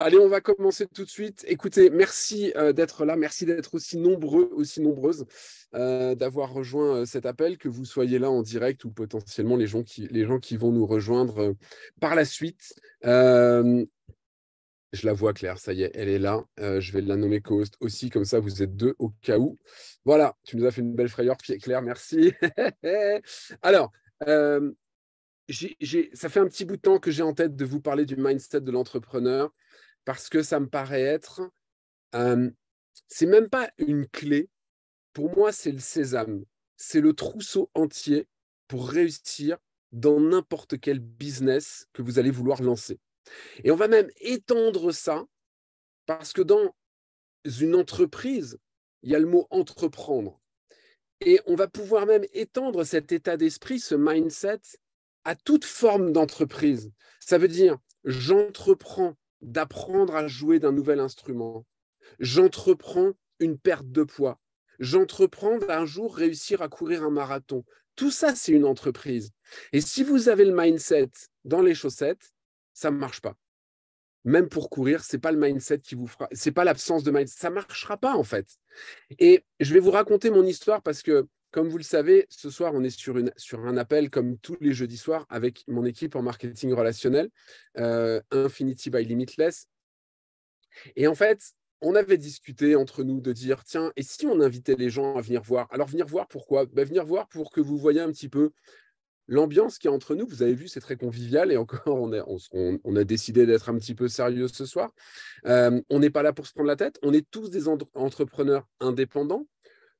Allez, on va commencer tout de suite. Écoutez, merci euh, d'être là, merci d'être aussi nombreux, aussi nombreuses, euh, d'avoir rejoint euh, cet appel, que vous soyez là en direct ou potentiellement les gens qui, les gens qui vont nous rejoindre par la suite. Je la vois, Claire, ça y est, elle est là. je vais la nommer co host aussi, comme ça vous êtes deux au cas où. Voilà, tu nous as fait une belle frayeur, Claire, merci. Alors, ça fait un petit bout de temps que j'ai en tête de vous parler du mindset de l'entrepreneur parce que ça me paraît être, euh, c'est même pas une clé, pour moi c'est le sésame, c'est le trousseau entier pour réussir dans n'importe quel business que vous allez vouloir lancer. Et on va même étendre ça parce que dans une entreprise, il y a le mot entreprendre. Et on va pouvoir même étendre cet état d'esprit, ce mindset, à toute forme d'entreprise. Ça veut dire, j'entreprends d'apprendre à jouer d'un nouvel instrument. J'entreprends une perte de poids. J'entreprends d'un jour réussir à courir un marathon. Tout ça, c'est une entreprise. Et si vous avez le mindset dans les chaussettes, ça ne marche pas. Même pour courir, c'est pas le mindset qui vous fera, c'est pas l'absence de mindset, ça marchera pas en fait. Et je vais vous raconter mon histoire parce que comme vous le savez, ce soir, on est sur, un appel comme tous les jeudis soirs avec mon équipe en marketing relationnel, euh, Infinity by Limitless. Et en fait, on avait discuté entre nous de dire, tiens, et si on invitait les gens à venir voir Alors venir voir pourquoi ben, Venir voir pour que vous voyez un petit peu l'ambiance qu'il y a entre nous. Vous avez vu, c'est très convivial et encore, on a, décidé d'être un petit peu sérieux ce soir. Euh, on n'est pas là pour se prendre la tête. On est tous des entrepreneurs indépendants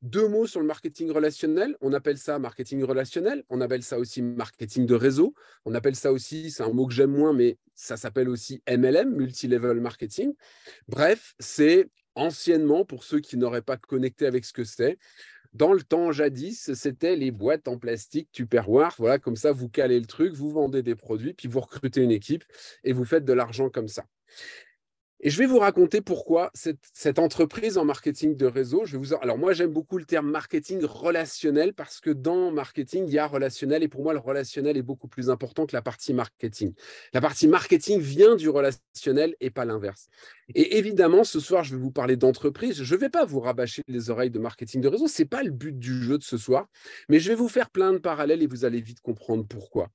deux mots sur le marketing relationnel. On appelle ça marketing relationnel. On appelle ça aussi marketing de réseau. On appelle ça aussi, c'est un mot que j'aime moins, mais ça s'appelle aussi MLM, multi-level marketing. Bref, c'est anciennement, pour ceux qui n'auraient pas connecté avec ce que c'est, dans le temps jadis, c'était les boîtes en plastique Tupperware. Voilà, comme ça, vous calez le truc, vous vendez des produits, puis vous recrutez une équipe et vous faites de l'argent comme ça. Et je vais vous raconter pourquoi cette, entreprise en marketing de réseau, je vous... Alors moi, j'aime beaucoup le terme marketing relationnel parce que dans marketing, il y a relationnel et pour moi, le relationnel est beaucoup plus important que la partie marketing. La partie marketing vient du relationnel et pas l'inverse. Et évidemment, ce soir, je vais vous parler d'entreprise. Je ne vais pas vous rabâcher les oreilles de marketing de réseau. Ce n'est pas le but du jeu de ce soir, mais je vais vous faire plein de parallèles et vous allez vite comprendre pourquoi.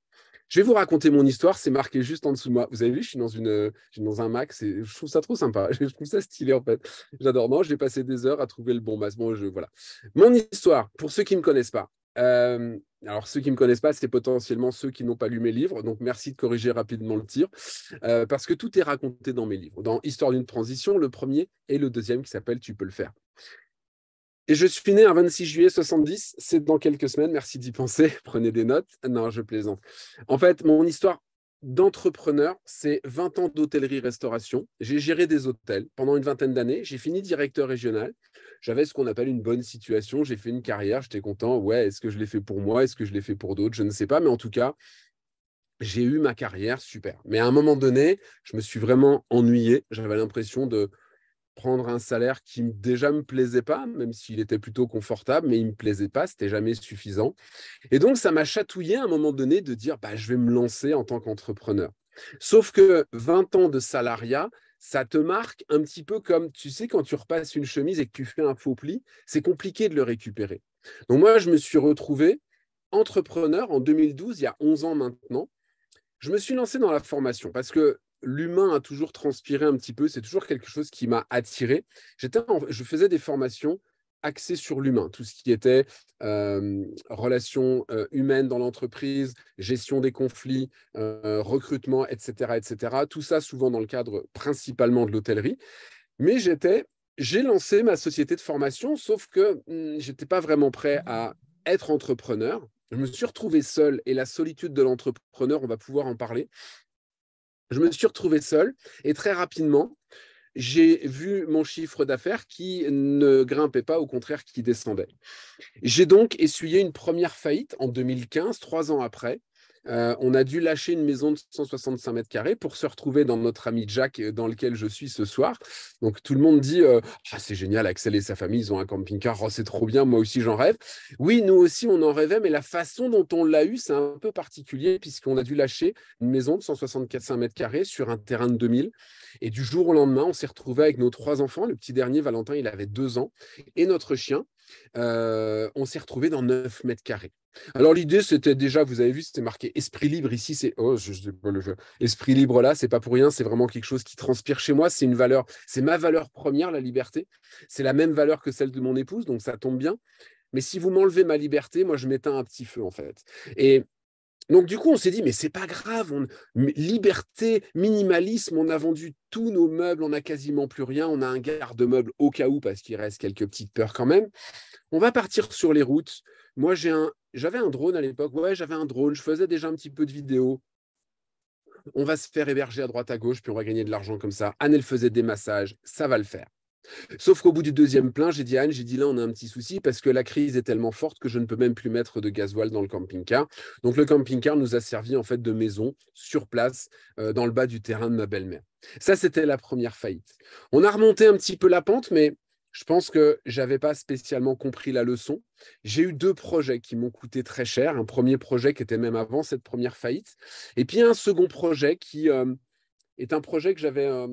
Je vais vous raconter mon histoire, c'est marqué juste en dessous de moi. Vous avez vu, je suis dans, une, euh, je suis dans un Mac, je trouve ça trop sympa, je trouve ça stylé en fait. J'adore, non, j'ai passé des heures à trouver le bon masque. Bon, jeu, voilà. Mon histoire, pour ceux qui ne me connaissent pas, euh, alors, ceux qui ne me connaissent pas, c'est potentiellement ceux qui n'ont pas lu mes livres. Donc, merci de corriger rapidement le tir, euh, parce que tout est raconté dans mes livres, dans Histoire d'une transition, le premier et le deuxième qui s'appelle Tu peux le faire. Et je suis né un 26 juillet 70, c'est dans quelques semaines, merci d'y penser, prenez des notes. Non, je plaisante. En fait, mon histoire d'entrepreneur, c'est 20 ans d'hôtellerie-restauration. J'ai géré des hôtels pendant une vingtaine d'années. J'ai fini directeur régional. J'avais ce qu'on appelle une bonne situation. J'ai fait une carrière, j'étais content. Ouais, est-ce que je l'ai fait pour moi Est-ce que je l'ai fait pour d'autres Je ne sais pas, mais en tout cas, j'ai eu ma carrière super. Mais à un moment donné, je me suis vraiment ennuyé. J'avais l'impression de prendre un salaire qui déjà me plaisait pas, même s'il était plutôt confortable, mais il me plaisait pas, c'était jamais suffisant. Et donc ça m'a chatouillé à un moment donné de dire bah je vais me lancer en tant qu'entrepreneur. Sauf que 20 ans de salariat, ça te marque un petit peu comme tu sais quand tu repasses une chemise et que tu fais un faux pli, c'est compliqué de le récupérer. Donc moi je me suis retrouvé entrepreneur en 2012, il y a 11 ans maintenant. Je me suis lancé dans la formation parce que l'humain a toujours transpiré un petit peu, c'est toujours quelque chose qui m'a attiré. J'étais, je faisais des formations axées sur l'humain, tout ce qui était relations humaines dans l'entreprise, gestion des conflits, recrutement, etc., etc. Tout ça souvent dans le cadre principalement de l'hôtellerie. Mais j'étais, j'ai lancé ma société de formation, sauf que je mmh, j'étais pas vraiment prêt à être entrepreneur. Je me suis retrouvé seul et la solitude de l'entrepreneur, on va pouvoir en parler. Je me suis retrouvé seul et très rapidement, j'ai vu mon chiffre d'affaires qui ne grimpait pas, au contraire, qui descendait. J'ai donc essuyé une première faillite en 2015, trois ans après, euh, on a dû lâcher une maison de 165 mètres carrés pour se retrouver dans notre ami Jack, euh, dans lequel je suis ce soir. Donc tout le monde dit euh, ah, c'est génial, Axel et sa famille, ils ont un camping-car, oh, c'est trop bien, moi aussi j'en rêve. Oui, nous aussi on en rêvait, mais la façon dont on l'a eu, c'est un peu particulier puisqu'on a dû lâcher une maison de 165 mètres carrés sur un terrain de 2000. Et du jour au lendemain, on s'est retrouvé avec nos trois enfants. Le petit dernier, Valentin, il avait deux ans, et notre chien. on s'est retrouvé dans 9 mètres carrés. Alors l'idée, c'était déjà, vous avez vu, c'était marqué esprit libre ici, c'est oh, je, le jeu. esprit libre là, c'est pas pour rien, c'est vraiment quelque chose qui transpire chez moi, c'est une valeur, c'est ma valeur première, la liberté, c'est la même valeur que celle de mon épouse, donc ça tombe bien. Mais si vous m'enlevez ma liberté, moi je m'éteins un petit feu en fait. Et donc du coup, on s'est dit mais c'est pas grave, on... liberté, minimalisme, on a vendu tous nos meubles, on n'a quasiment plus rien, on a un garde-meuble au cas où parce qu'il reste quelques petites peurs quand même. On va partir sur les routes. Moi, j'ai un j'avais un drone à l'époque, ouais, j'avais un drone, je faisais déjà un petit peu de vidéo. On va se faire héberger à droite à gauche, puis on va gagner de l'argent comme ça. Anne, elle faisait des massages, ça va le faire. Sauf qu'au bout du deuxième plein, j'ai dit à Anne, j'ai dit là, on a un petit souci parce que la crise est tellement forte que je ne peux même plus mettre de gasoil dans le camping-car. Donc le camping-car nous a servi en fait de maison sur place euh, dans le bas du terrain de ma belle-mère. Ça, c'était la première faillite. On a remonté un petit peu la pente, mais je pense que je n'avais pas spécialement compris la leçon. J'ai eu deux projets qui m'ont coûté très cher. Un premier projet qui était même avant cette première faillite. Et puis un second projet qui euh, est un projet que j'avais... Euh,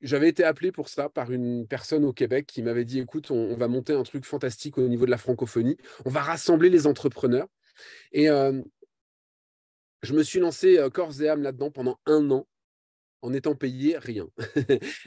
j'avais été appelé pour ça par une personne au Québec qui m'avait dit écoute, on, va monter un truc fantastique au niveau de la francophonie, on va rassembler les entrepreneurs. Et euh, je me suis lancé corps et âme là-dedans pendant un an en étant payé rien.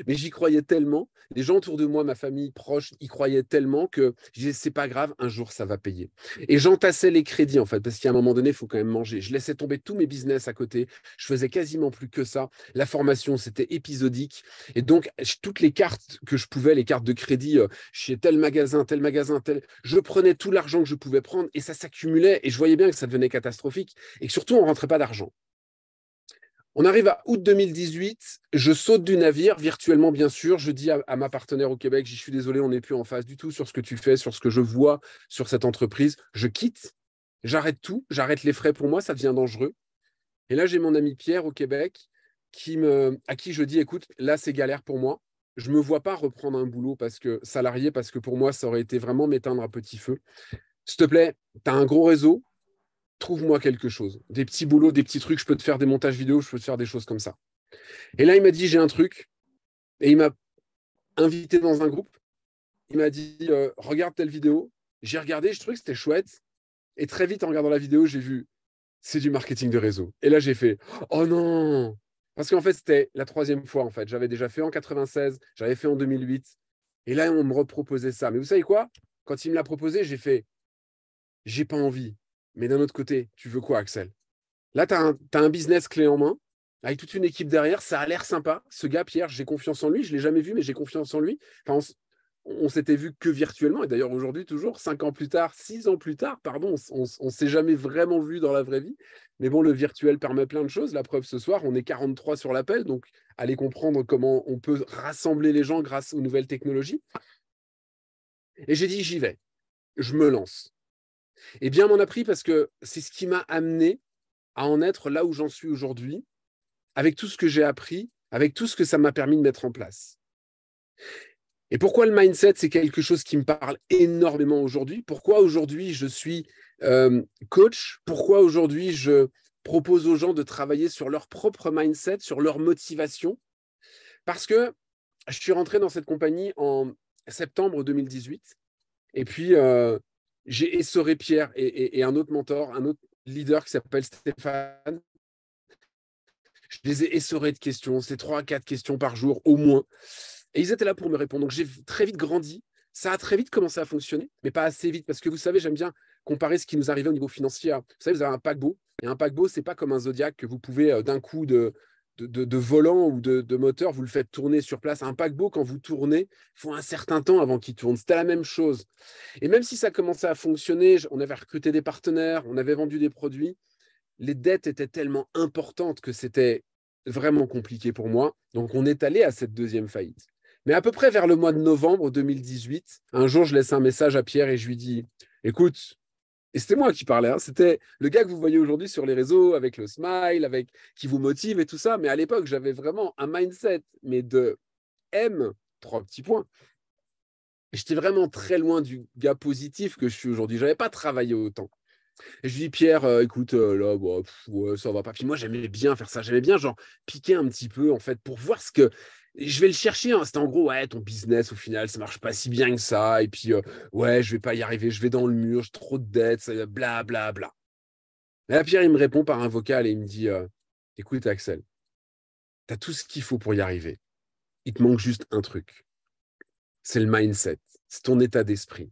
Mais j'y croyais tellement, les gens autour de moi, ma famille proche, y croyaient tellement que je disais, c'est pas grave, un jour ça va payer. Et j'entassais les crédits en fait, parce qu'à un moment donné, il faut quand même manger. Je laissais tomber tous mes business à côté, je faisais quasiment plus que ça. La formation, c'était épisodique. Et donc, toutes les cartes que je pouvais, les cartes de crédit euh, chez tel magasin, tel magasin, tel, je prenais tout l'argent que je pouvais prendre et ça s'accumulait et je voyais bien que ça devenait catastrophique et que surtout, on rentrait pas d'argent. On arrive à août 2018, je saute du navire, virtuellement bien sûr, je dis à, ma partenaire au Québec, j'y suis désolé, on n'est plus en phase du tout sur ce que tu fais, sur ce que je vois, sur cette entreprise, je quitte, j'arrête tout, j'arrête les frais pour moi, ça devient dangereux. Et là, j'ai mon ami Pierre au Québec qui me, à qui je dis, écoute, là, c'est galère pour moi, je ne me vois pas reprendre un boulot parce que salarié, parce que pour moi, ça aurait été vraiment m'éteindre à petit feu. S'il te plaît, tu as un gros réseau, trouve-moi quelque chose. Des petits boulots, des petits trucs, je peux te faire des montages vidéo, je peux te faire des choses comme ça. Et là, il m'a dit, j'ai un truc. Et il m'a invité dans un groupe. Il m'a dit, euh, regarde telle vidéo. J'ai regardé, je trouvais que c'était chouette. Et très vite, en regardant la vidéo, j'ai vu, c'est du marketing de réseau. Et là, j'ai fait, oh non Parce qu'en fait, c'était la troisième fois, en fait. J'avais déjà fait en 96, j'avais fait en 2008. Et là, on me reproposait ça. Mais vous savez quoi Quand il me l'a proposé, j'ai fait, j'ai pas envie. Mais d'un autre côté, tu veux quoi, Axel Là, tu as, un business clé en main, avec toute une équipe derrière, ça a l'air sympa. Ce gars, Pierre, j'ai confiance en lui, je ne l'ai jamais vu, mais j'ai confiance en lui. on, ne s'était vu que virtuellement, et d'ailleurs aujourd'hui toujours, cinq ans plus tard, six ans plus tard, pardon, on ne s'est jamais vraiment vu dans la vraie vie. Mais bon, le virtuel permet plein de choses. La preuve ce soir, on est 43 sur l'appel, donc allez comprendre comment on peut rassembler les gens grâce aux nouvelles technologies. Et j'ai dit, j'y vais, je me lance. Et eh bien, m'en a pris parce que c'est ce qui m'a amené à en être là où j'en suis aujourd'hui, avec tout ce que j'ai appris, avec tout ce que ça m'a permis de mettre en place. Et pourquoi le mindset, c'est quelque chose qui me parle énormément aujourd'hui Pourquoi aujourd'hui je suis euh, coach Pourquoi aujourd'hui je propose aux gens de travailler sur leur propre mindset, sur leur motivation Parce que je suis rentré dans cette compagnie en septembre 2018. Et puis, euh, j'ai essoré Pierre et, un autre mentor, un autre leader qui s'appelle Stéphane. Je les ai essorés de questions, c'est trois, à quatre questions par jour au moins. Et ils étaient là pour me répondre. Donc j'ai très vite grandi. Ça a très vite commencé à fonctionner, mais pas assez vite, parce que vous savez, j'aime bien comparer ce qui nous arrivait au niveau financier. Vous savez, vous avez un paquebot, et un paquebot, c'est pas comme un zodiaque que vous pouvez euh, d'un coup de, de, volant ou de, de, moteur, vous le faites tourner sur place. Un paquebot, quand vous tournez, il faut un certain temps avant qu'il tourne. C'était la même chose. Et même si ça commençait à fonctionner, on avait recruté des partenaires, on avait vendu des produits, les dettes étaient tellement importantes que c'était vraiment compliqué pour moi. Donc on est allé à cette deuxième faillite. Mais à peu près vers le mois de novembre 2018, un jour, je laisse un message à Pierre et je lui dis, écoute, et c'était moi qui parlais, hein. c'était le gars que vous voyez aujourd'hui sur les réseaux avec le smile, avec qui vous motive et tout ça. Mais à l'époque, j'avais vraiment un mindset, mais de M, trois petits points. J'étais vraiment très loin du gars positif que je suis aujourd'hui. Je n'avais pas travaillé autant. je lui dis, Pierre, euh, écoute, euh, là, bah, va pas. Puis moi, j'aimais bien faire ça. J'aimais bien, genre, piquer un petit peu, en fait, pour voir ce que je vais le chercher. Hein. C'était en gros, ouais, ton business, au final, ça marche pas si bien que ça. Et puis, euh, ouais, je vais pas y arriver, je vais dans le mur, j'ai trop de dettes, blablabla. Euh, bla, bla. la Pierre, il me répond par un vocal et il me dit euh, Écoute, Axel, tu as tout ce qu'il faut pour y arriver. Il te manque juste un truc c'est le mindset, c'est ton état d'esprit.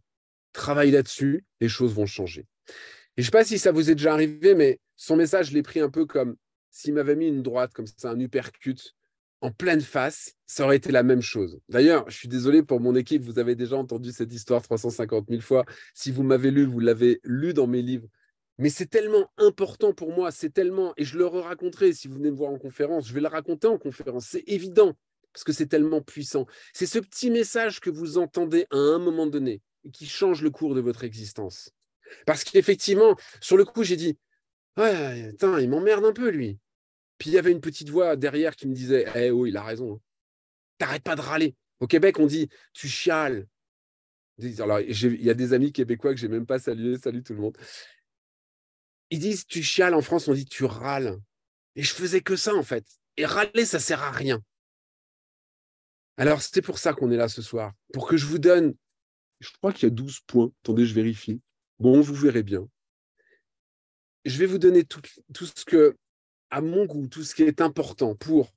Travaille là-dessus, les choses vont changer. Et je ne sais pas si ça vous est déjà arrivé, mais son message, je l'ai pris un peu comme s'il m'avait mis une droite, comme ça, un uppercut en pleine face, ça aurait été la même chose. D'ailleurs, je suis désolé pour mon équipe, vous avez déjà entendu cette histoire 350 000 fois. Si vous m'avez lu, vous l'avez lu dans mes livres. Mais c'est tellement important pour moi, c'est tellement, et je le raconterai si vous venez me voir en conférence, je vais le raconter en conférence, c'est évident, parce que c'est tellement puissant. C'est ce petit message que vous entendez à un moment donné, qui change le cours de votre existence. Parce qu'effectivement, sur le coup, j'ai dit, ouais, attends, il m'emmerde un peu, lui. Puis il y avait une petite voix derrière qui me disait Eh oh, il a raison. Hein. T'arrêtes pas de râler. Au Québec, on dit Tu chiales. il y a des amis québécois que n'ai même pas salué. Salut tout le monde. Ils disent Tu chiales. En France, on dit Tu râles. Et je faisais que ça, en fait. Et râler, ça sert à rien. Alors, c'était pour ça qu'on est là ce soir. Pour que je vous donne. Je crois qu'il y a 12 points. Attendez, je vérifie. Bon, vous verrez bien. Je vais vous donner tout ce que à mon goût, tout ce qui est important pour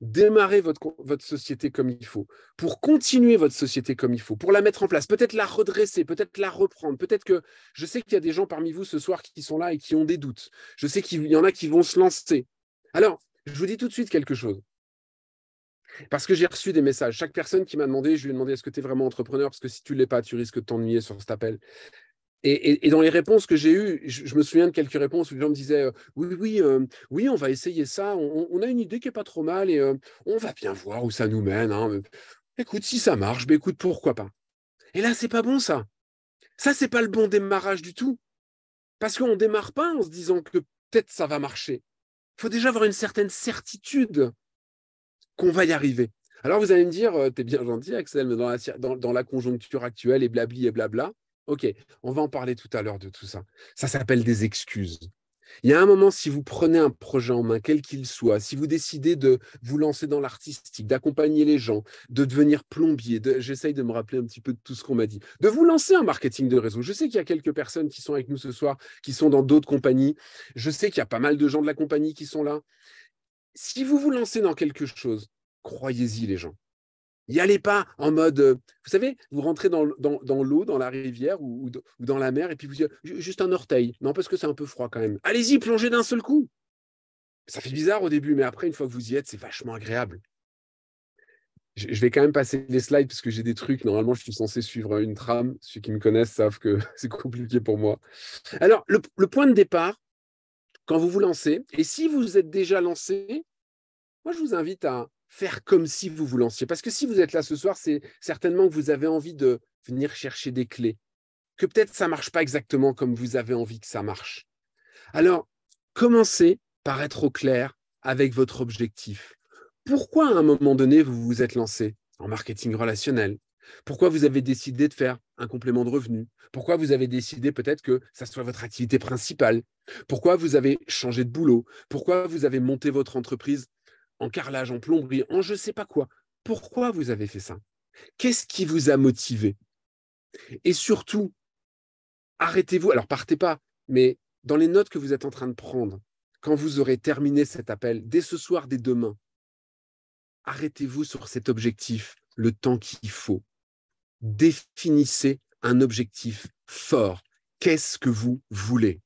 démarrer votre, votre société comme il faut, pour continuer votre société comme il faut, pour la mettre en place, peut-être la redresser, peut-être la reprendre, peut-être que je sais qu'il y a des gens parmi vous ce soir qui sont là et qui ont des doutes. Je sais qu'il y en a qui vont se lancer. Alors, je vous dis tout de suite quelque chose. Parce que j'ai reçu des messages. Chaque personne qui m'a demandé, je lui ai demandé est-ce que tu es vraiment entrepreneur Parce que si tu ne l'es pas, tu risques de t'ennuyer sur cet appel. Et, dans les réponses que j'ai eues, je, me souviens de quelques réponses où les gens me disaient euh, oui, oui, euh, oui, on va essayer ça. On, a une idée qui est pas trop mal et euh, on va bien voir où ça nous mène. Hein. Écoute, si ça marche, ben écoute, pourquoi pas. Et là, c'est pas bon ça. Ça, c'est pas le bon démarrage du tout, parce qu'on démarre pas en se disant que peut-être ça va marcher. Il faut déjà avoir une certaine certitude qu'on va y arriver. Alors vous allez me dire, tu es bien gentil, Axel, mais dans la conjoncture actuelle et blabli et blabla Ok, on va en parler tout à l'heure de tout ça. Ça s'appelle des excuses. Il y a un moment, si vous prenez un projet en main, quel qu'il soit, si vous décidez de vous lancer dans l'artistique, d'accompagner les gens, de devenir plombier, j'essaye de me rappeler un petit peu de tout ce qu'on m'a dit, de vous lancer un marketing de réseau. Je sais qu'il y a quelques personnes qui sont avec nous ce soir, qui sont dans d'autres compagnies. Je sais qu'il y a pas mal de gens de la compagnie qui sont là. Si vous vous lancez dans quelque chose, croyez-y les gens. N'y allez pas en mode, euh, vous savez, vous rentrez dans, l'eau, dans la rivière ou, dans la mer, et puis vous dites juste un orteil. Non, parce que c'est un peu froid quand même. Allez-y, plongez d'un seul coup. Ça fait bizarre au début, mais après, une fois que vous y êtes, c'est vachement agréable. Je, vais quand même passer les slides parce que j'ai des trucs. Normalement, je suis censé suivre une trame. Ceux qui me connaissent savent que c'est compliqué pour moi. Alors, le point de départ, quand vous vous lancez, et si vous êtes déjà lancé, moi, je vous invite à, faire comme si vous vous lanciez. Parce que si vous êtes là ce soir, c'est certainement que vous avez envie de venir chercher des clés, que peut-être ça ne marche pas exactement comme vous avez envie que ça marche. Alors, commencez par être au clair avec votre objectif. Pourquoi à un moment donné vous vous êtes lancé en marketing relationnel Pourquoi vous avez décidé de faire un complément de revenu Pourquoi vous avez décidé peut-être que ça soit votre activité principale Pourquoi vous avez changé de boulot Pourquoi vous avez monté votre entreprise en carrelage, en plomberie, en je ne sais pas quoi. Pourquoi vous avez fait ça Qu'est-ce qui vous a motivé Et surtout, arrêtez-vous, alors partez pas, mais dans les notes que vous êtes en train de prendre, quand vous aurez terminé cet appel, dès ce soir, dès demain, arrêtez-vous sur cet objectif le temps qu'il faut. Définissez un objectif fort. Qu'est-ce que vous voulez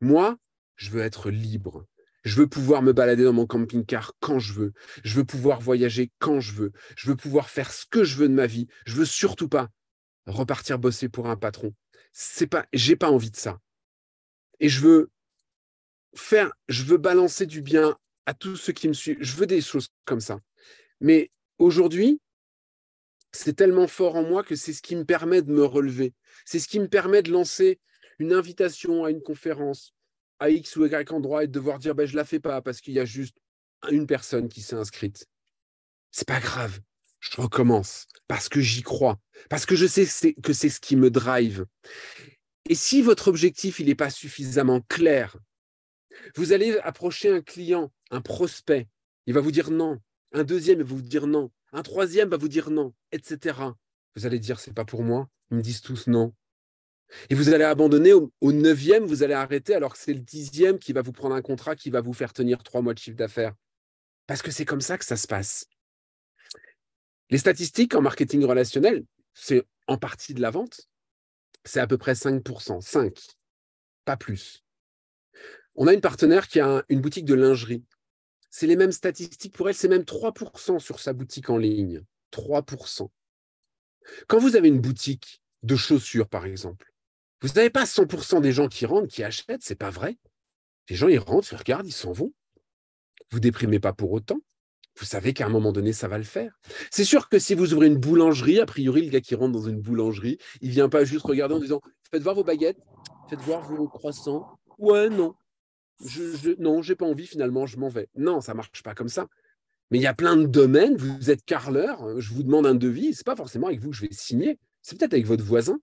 Moi, je veux être libre. Je veux pouvoir me balader dans mon camping-car quand je veux. Je veux pouvoir voyager quand je veux. Je veux pouvoir faire ce que je veux de ma vie. Je veux surtout pas repartir bosser pour un patron. C'est pas, j'ai pas envie de ça. Et je veux faire, je veux balancer du bien à tous ceux qui me suivent. Je veux des choses comme ça. Mais aujourd'hui, c'est tellement fort en moi que c'est ce qui me permet de me relever. C'est ce qui me permet de lancer une invitation à une conférence, à X ou Y endroit et de devoir dire ben, je la fais pas parce qu'il y a juste une personne qui s'est inscrite. C'est pas grave, je recommence parce que j'y crois, parce que je sais que c'est ce qui me drive. Et si votre objectif il n'est pas suffisamment clair, vous allez approcher un client, un prospect, il va vous dire non, un deuxième va vous dire non, un troisième va vous dire non, etc. Vous allez dire c'est pas pour moi, ils me disent tous non, et vous allez abandonner au, neuvième, vous allez arrêter, alors que c'est le dixième qui va vous prendre un contrat qui va vous faire tenir trois mois de chiffre d'affaires. Parce que c'est comme ça que ça se passe. Les statistiques en marketing relationnel, c'est en partie de la vente, c'est à peu près 5%, 5, pas plus. On a une partenaire qui a une boutique de lingerie. C'est les mêmes statistiques pour elle, c'est même 3% sur sa boutique en ligne. 3%. Quand vous avez une boutique de chaussures, par exemple, vous n'avez pas 100% des gens qui rentrent, qui achètent, c'est pas vrai. Les gens, ils rentrent, ils regardent, ils s'en vont. Vous déprimez pas pour autant. Vous savez qu'à un moment donné, ça va le faire. C'est sûr que si vous ouvrez une boulangerie, a priori, le gars qui rentre dans une boulangerie, il vient pas juste regarder en disant Faites voir vos baguettes, faites voir vos croissants. Ouais, non. Je, je non, j'ai pas envie finalement, je m'en vais. Non, ça marche pas comme ça. Mais il y a plein de domaines, vous êtes carleur, je vous demande un devis, n'est pas forcément avec vous que je vais signer, c'est peut-être avec votre voisin,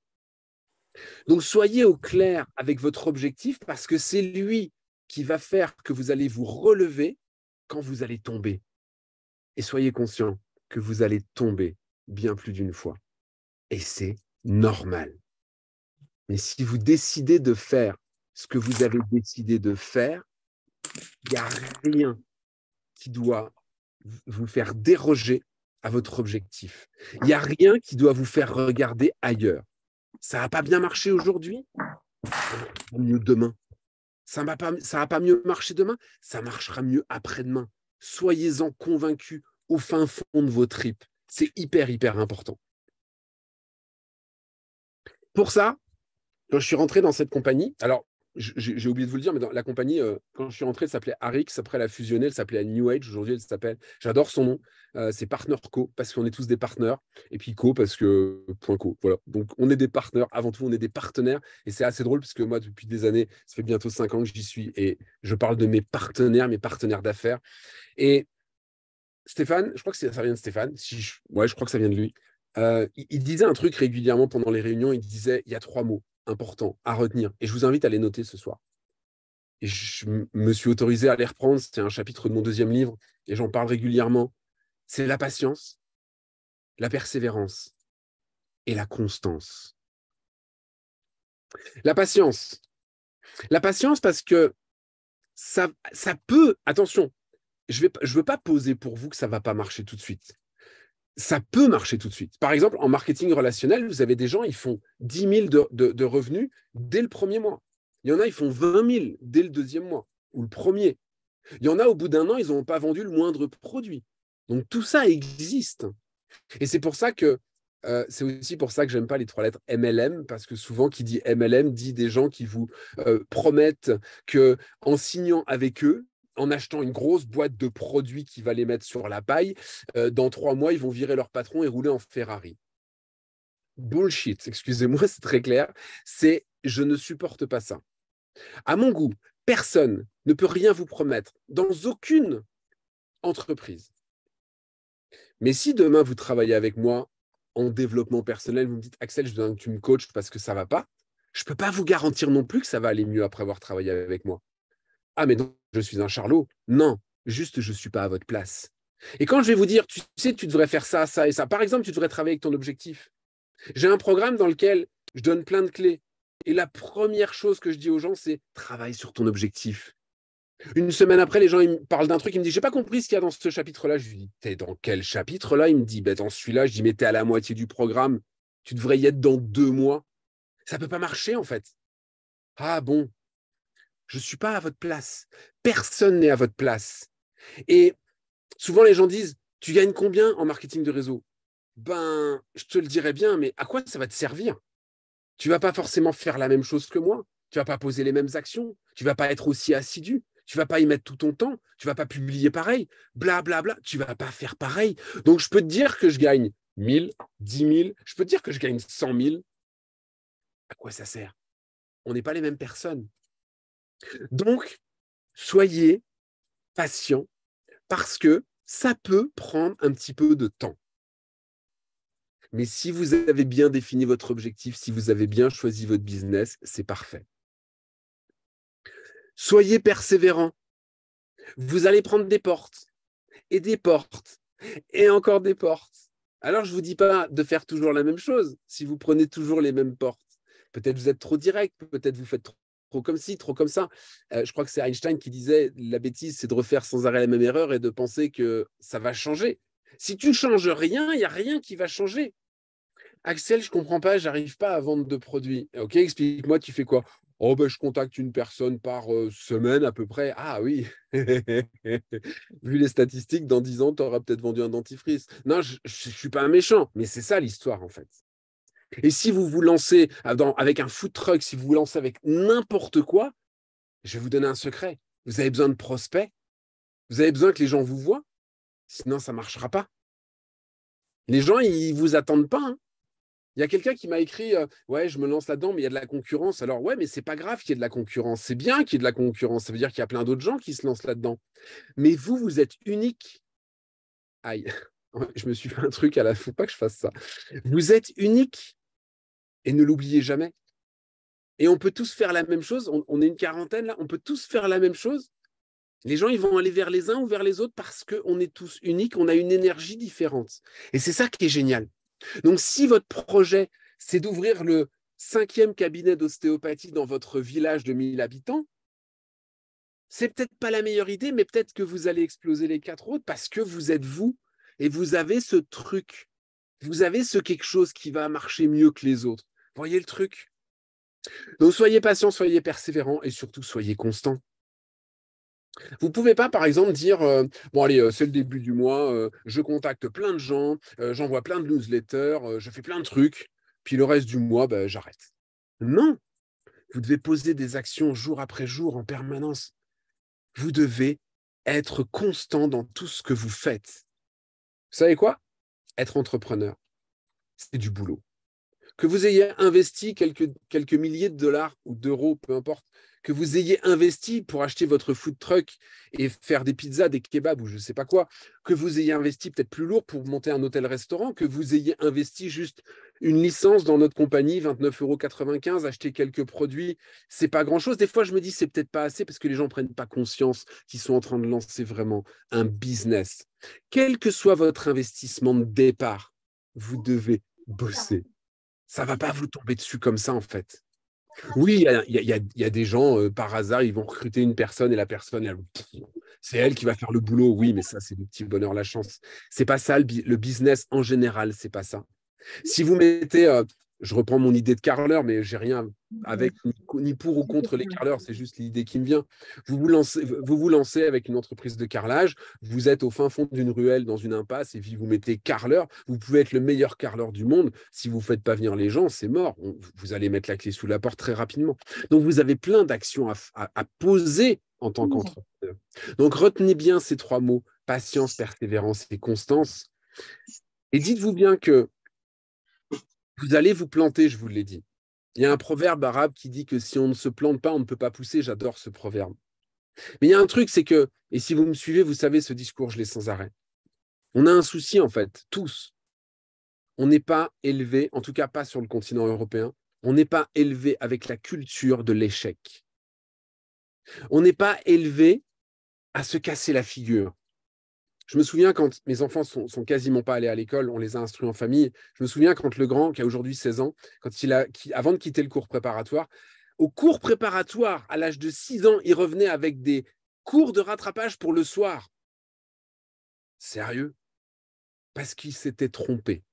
donc soyez au clair avec votre objectif parce que c'est lui qui va faire que vous allez vous relever quand vous allez tomber. Et soyez conscient que vous allez tomber bien plus d'une fois. Et c'est normal. Mais si vous décidez de faire ce que vous avez décidé de faire, il n'y a rien qui doit vous faire déroger à votre objectif. Il n'y a rien qui doit vous faire regarder ailleurs ça n'a pas bien marché aujourd'hui, mieux demain. Ça n'a pas, ça va pas mieux marché demain, ça marchera mieux après-demain. Soyez-en convaincus au fin fond de vos tripes. C'est hyper, hyper important. Pour ça, quand je suis rentré dans cette compagnie, alors j'ai oublié de vous le dire, mais dans la compagnie, euh, quand je suis rentré, elle s'appelait Arix. Après, elle a fusionné, elle s'appelait New Age. Aujourd'hui, elle s'appelle. J'adore son nom. Euh, c'est Partner Co, parce qu'on est tous des partenaires. Et puis Co, parce que. Point Co. Voilà. Donc, on est des partenaires. Avant tout, on est des partenaires. Et c'est assez drôle, parce que moi, depuis des années, ça fait bientôt cinq ans que j'y suis. Et je parle de mes partenaires, mes partenaires d'affaires. Et Stéphane, je crois que ça vient de Stéphane. Si je... Ouais, je crois que ça vient de lui. Euh, il disait un truc régulièrement pendant les réunions. Il disait il y a trois mots important à retenir. Et je vous invite à les noter ce soir. Et je me suis autorisé à les reprendre. c'est un chapitre de mon deuxième livre et j'en parle régulièrement. C'est la patience, la persévérance et la constance. La patience. La patience parce que ça, ça peut, attention, je ne je veux pas poser pour vous que ça ne va pas marcher tout de suite ça peut marcher tout de suite. Par exemple, en marketing relationnel, vous avez des gens, ils font 10 000 de, revenus dès le premier mois. Il y en a, ils font 20 000 dès le deuxième mois ou le premier. Il y en a, au bout d'un an, ils n'ont pas vendu le moindre produit. Donc tout ça existe. Et c'est pour ça que euh, c'est aussi pour ça que j'aime pas les trois lettres MLM, parce que souvent, qui dit MLM dit des gens qui vous euh, promettent que signant avec eux, en achetant une grosse boîte de produits qui va les mettre sur la paille, euh, dans trois mois, ils vont virer leur patron et rouler en Ferrari. Bullshit, excusez-moi, c'est très clair. C'est je ne supporte pas ça. À mon goût, personne ne peut rien vous promettre dans aucune entreprise. Mais si demain vous travaillez avec moi en développement personnel, vous me dites Axel, je veux que tu me coaches parce que ça va pas, je ne peux pas vous garantir non plus que ça va aller mieux après avoir travaillé avec moi. Ah, mais non, je suis un charlot. Non, juste je ne suis pas à votre place. Et quand je vais vous dire, tu sais, tu devrais faire ça, ça et ça, par exemple, tu devrais travailler avec ton objectif. J'ai un programme dans lequel je donne plein de clés. Et la première chose que je dis aux gens, c'est travaille sur ton objectif. Une semaine après, les gens ils me parlent d'un truc, ils me disent, j'ai pas compris ce qu'il y a dans ce chapitre-là. Je lui dis, t'es dans quel chapitre-là Il me dit, ben, dans celui-là. Je dis, mais t'es à la moitié du programme, tu devrais y être dans deux mois. Ça ne peut pas marcher, en fait. Ah bon, je ne suis pas à votre place. Personne n'est à votre place. Et souvent, les gens disent, tu gagnes combien en marketing de réseau Ben, je te le dirais bien, mais à quoi ça va te servir Tu vas pas forcément faire la même chose que moi. Tu vas pas poser les mêmes actions. Tu vas pas être aussi assidu. Tu vas pas y mettre tout ton temps. Tu vas pas publier pareil. blablabla, bla bla. Tu vas pas faire pareil. Donc, je peux te dire que je gagne 1000, 10 000. Je peux te dire que je gagne 100 000. À quoi ça sert On n'est pas les mêmes personnes. Donc, soyez patient parce que ça peut prendre un petit peu de temps. Mais si vous avez bien défini votre objectif, si vous avez bien choisi votre business, c'est parfait. Soyez persévérant. Vous allez prendre des portes et des portes et encore des portes. Alors, je ne vous dis pas de faire toujours la même chose si vous prenez toujours les mêmes portes. Peut-être vous êtes trop direct, peut-être vous faites trop comme ci, trop comme ça. Euh, je crois que c'est Einstein qui disait la bêtise, c'est de refaire sans arrêt la même erreur et de penser que ça va changer. Si tu changes rien, il n'y a rien qui va changer. Axel, je ne comprends pas, j'arrive pas à vendre de produits. Ok, explique-moi, tu fais quoi Oh, ben, je contacte une personne par euh, semaine à peu près. Ah oui, vu les statistiques, dans 10 ans, tu auras peut-être vendu un dentifrice. Non, je ne suis pas un méchant, mais c'est ça l'histoire en fait. Et si vous vous lancez avec un food truck, si vous vous lancez avec n'importe quoi, je vais vous donner un secret. Vous avez besoin de prospects. Vous avez besoin que les gens vous voient. Sinon, ça ne marchera pas. Les gens, ils ne vous attendent pas. Hein. Il y a quelqu'un qui m'a écrit euh, Ouais, je me lance là-dedans, mais il y a de la concurrence. Alors, ouais, mais ce n'est pas grave qu'il y ait de la concurrence. C'est bien qu'il y ait de la concurrence. Ça veut dire qu'il y a plein d'autres gens qui se lancent là-dedans. Mais vous, vous êtes unique. Aïe je me suis fait un truc à la faut pas que je fasse ça. Vous êtes unique et ne l'oubliez jamais. Et on peut tous faire la même chose. On, est une quarantaine là, on peut tous faire la même chose. Les gens, ils vont aller vers les uns ou vers les autres parce qu'on est tous uniques, on a une énergie différente. Et c'est ça qui est génial. Donc, si votre projet, c'est d'ouvrir le cinquième cabinet d'ostéopathie dans votre village de 1000 habitants, c'est peut-être pas la meilleure idée, mais peut-être que vous allez exploser les quatre autres parce que vous êtes vous et vous avez ce truc, vous avez ce quelque chose qui va marcher mieux que les autres. Voyez le truc. Donc soyez patient, soyez persévérant et surtout soyez constant. Vous ne pouvez pas, par exemple, dire euh, Bon, allez, euh, c'est le début du mois, euh, je contacte plein de gens, j'envoie plein de newsletters, je fais plein de trucs, puis le reste du mois, ben, j'arrête. Non Vous devez poser des actions jour après jour en permanence. Vous devez être constant dans tout ce que vous faites savez quoi Être entrepreneur, c'est du boulot. Que vous ayez investi quelques milliers de dollars ou d'euros, peu importe, que vous ayez investi pour acheter votre food truck et faire des pizzas, des kebabs ou je ne sais pas quoi, que vous ayez investi peut-être plus lourd pour monter un hôtel-restaurant, que vous ayez investi juste une licence dans notre compagnie, 29,95 euros, acheter quelques produits, c'est pas grand-chose. Des fois, je me dis, c'est peut-être pas assez parce que les gens ne prennent pas conscience qu'ils sont en train de lancer vraiment un business. Quel que soit votre investissement de départ, vous devez bosser. Ça ne va pas vous tomber dessus comme ça, en fait. Oui, il y, a des gens, euh, par hasard, ils vont recruter une personne et la personne, c'est elle qui va faire le boulot. Oui, mais ça, c'est le petit bonheur, la chance. C'est pas ça le, business en général, c'est pas ça. Si vous mettez euh, je reprends mon idée de carleur, mais j'ai rien avec ni pour ou contre les carleurs, c'est juste l'idée qui me vient. Vous vous, lancez, vous vous lancez avec une entreprise de carrelage, vous êtes au fin fond d'une ruelle dans une impasse et puis vous mettez carleur. Vous pouvez être le meilleur carleur du monde, si vous ne faites pas venir les gens, c'est mort. vous allez mettre la clé sous la porte très rapidement. Donc vous avez plein d'actions à, poser en tant qu'entrepreneur. Donc retenez bien ces trois mots patience, persévérance et constance. Et dites-vous bien que vous allez vous planter, je vous l'ai dit. Il y a un proverbe arabe qui dit que si on ne se plante pas, on ne peut pas pousser. J'adore ce proverbe. Mais il y a un truc, c'est que, et si vous me suivez, vous savez, ce discours, je l'ai sans arrêt. On a un souci, en fait, tous. On n'est pas élevé, en tout cas pas sur le continent européen, on n'est pas élevé avec la culture de l'échec. On n'est pas élevé à se casser la figure. Je me souviens quand mes enfants sont, sont quasiment pas allés à l'école, on les a instruits en famille. Je me souviens quand le grand, qui a aujourd'hui 16 ans, quand a, avant de quitter le cours préparatoire, au cours préparatoire, à l'âge de 6 ans, il revenait avec des cours de rattrapage pour le soir. Sérieux Parce qu'il s'était trompé.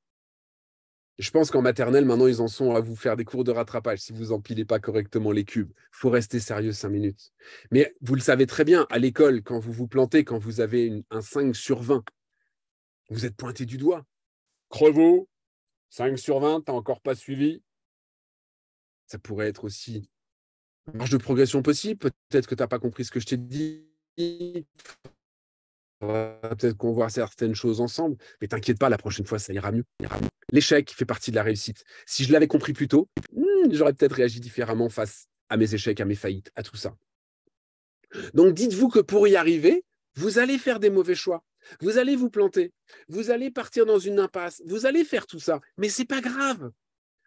Je pense qu'en maternelle, maintenant, ils en sont à vous faire des cours de rattrapage si vous empilez pas correctement les cubes. Il faut rester sérieux cinq minutes. Mais vous le savez très bien, à l'école, quand vous vous plantez, quand vous avez un 5 sur 20, vous êtes pointé du doigt. Crevaux, 5 sur 20, t'as encore pas suivi. Ça pourrait être aussi marge de progression possible. Peut-être que tu n'as pas compris ce que je t'ai dit peut-être qu'on voit certaines choses ensemble, mais t'inquiète pas, la prochaine fois, ça ira mieux. L'échec fait partie de la réussite. Si je l'avais compris plus tôt, hmm, j'aurais peut-être réagi différemment face à mes échecs, à mes faillites, à tout ça. Donc dites-vous que pour y arriver, vous allez faire des mauvais choix. Vous allez vous planter, vous allez partir dans une impasse, vous allez faire tout ça, mais ce n'est pas grave.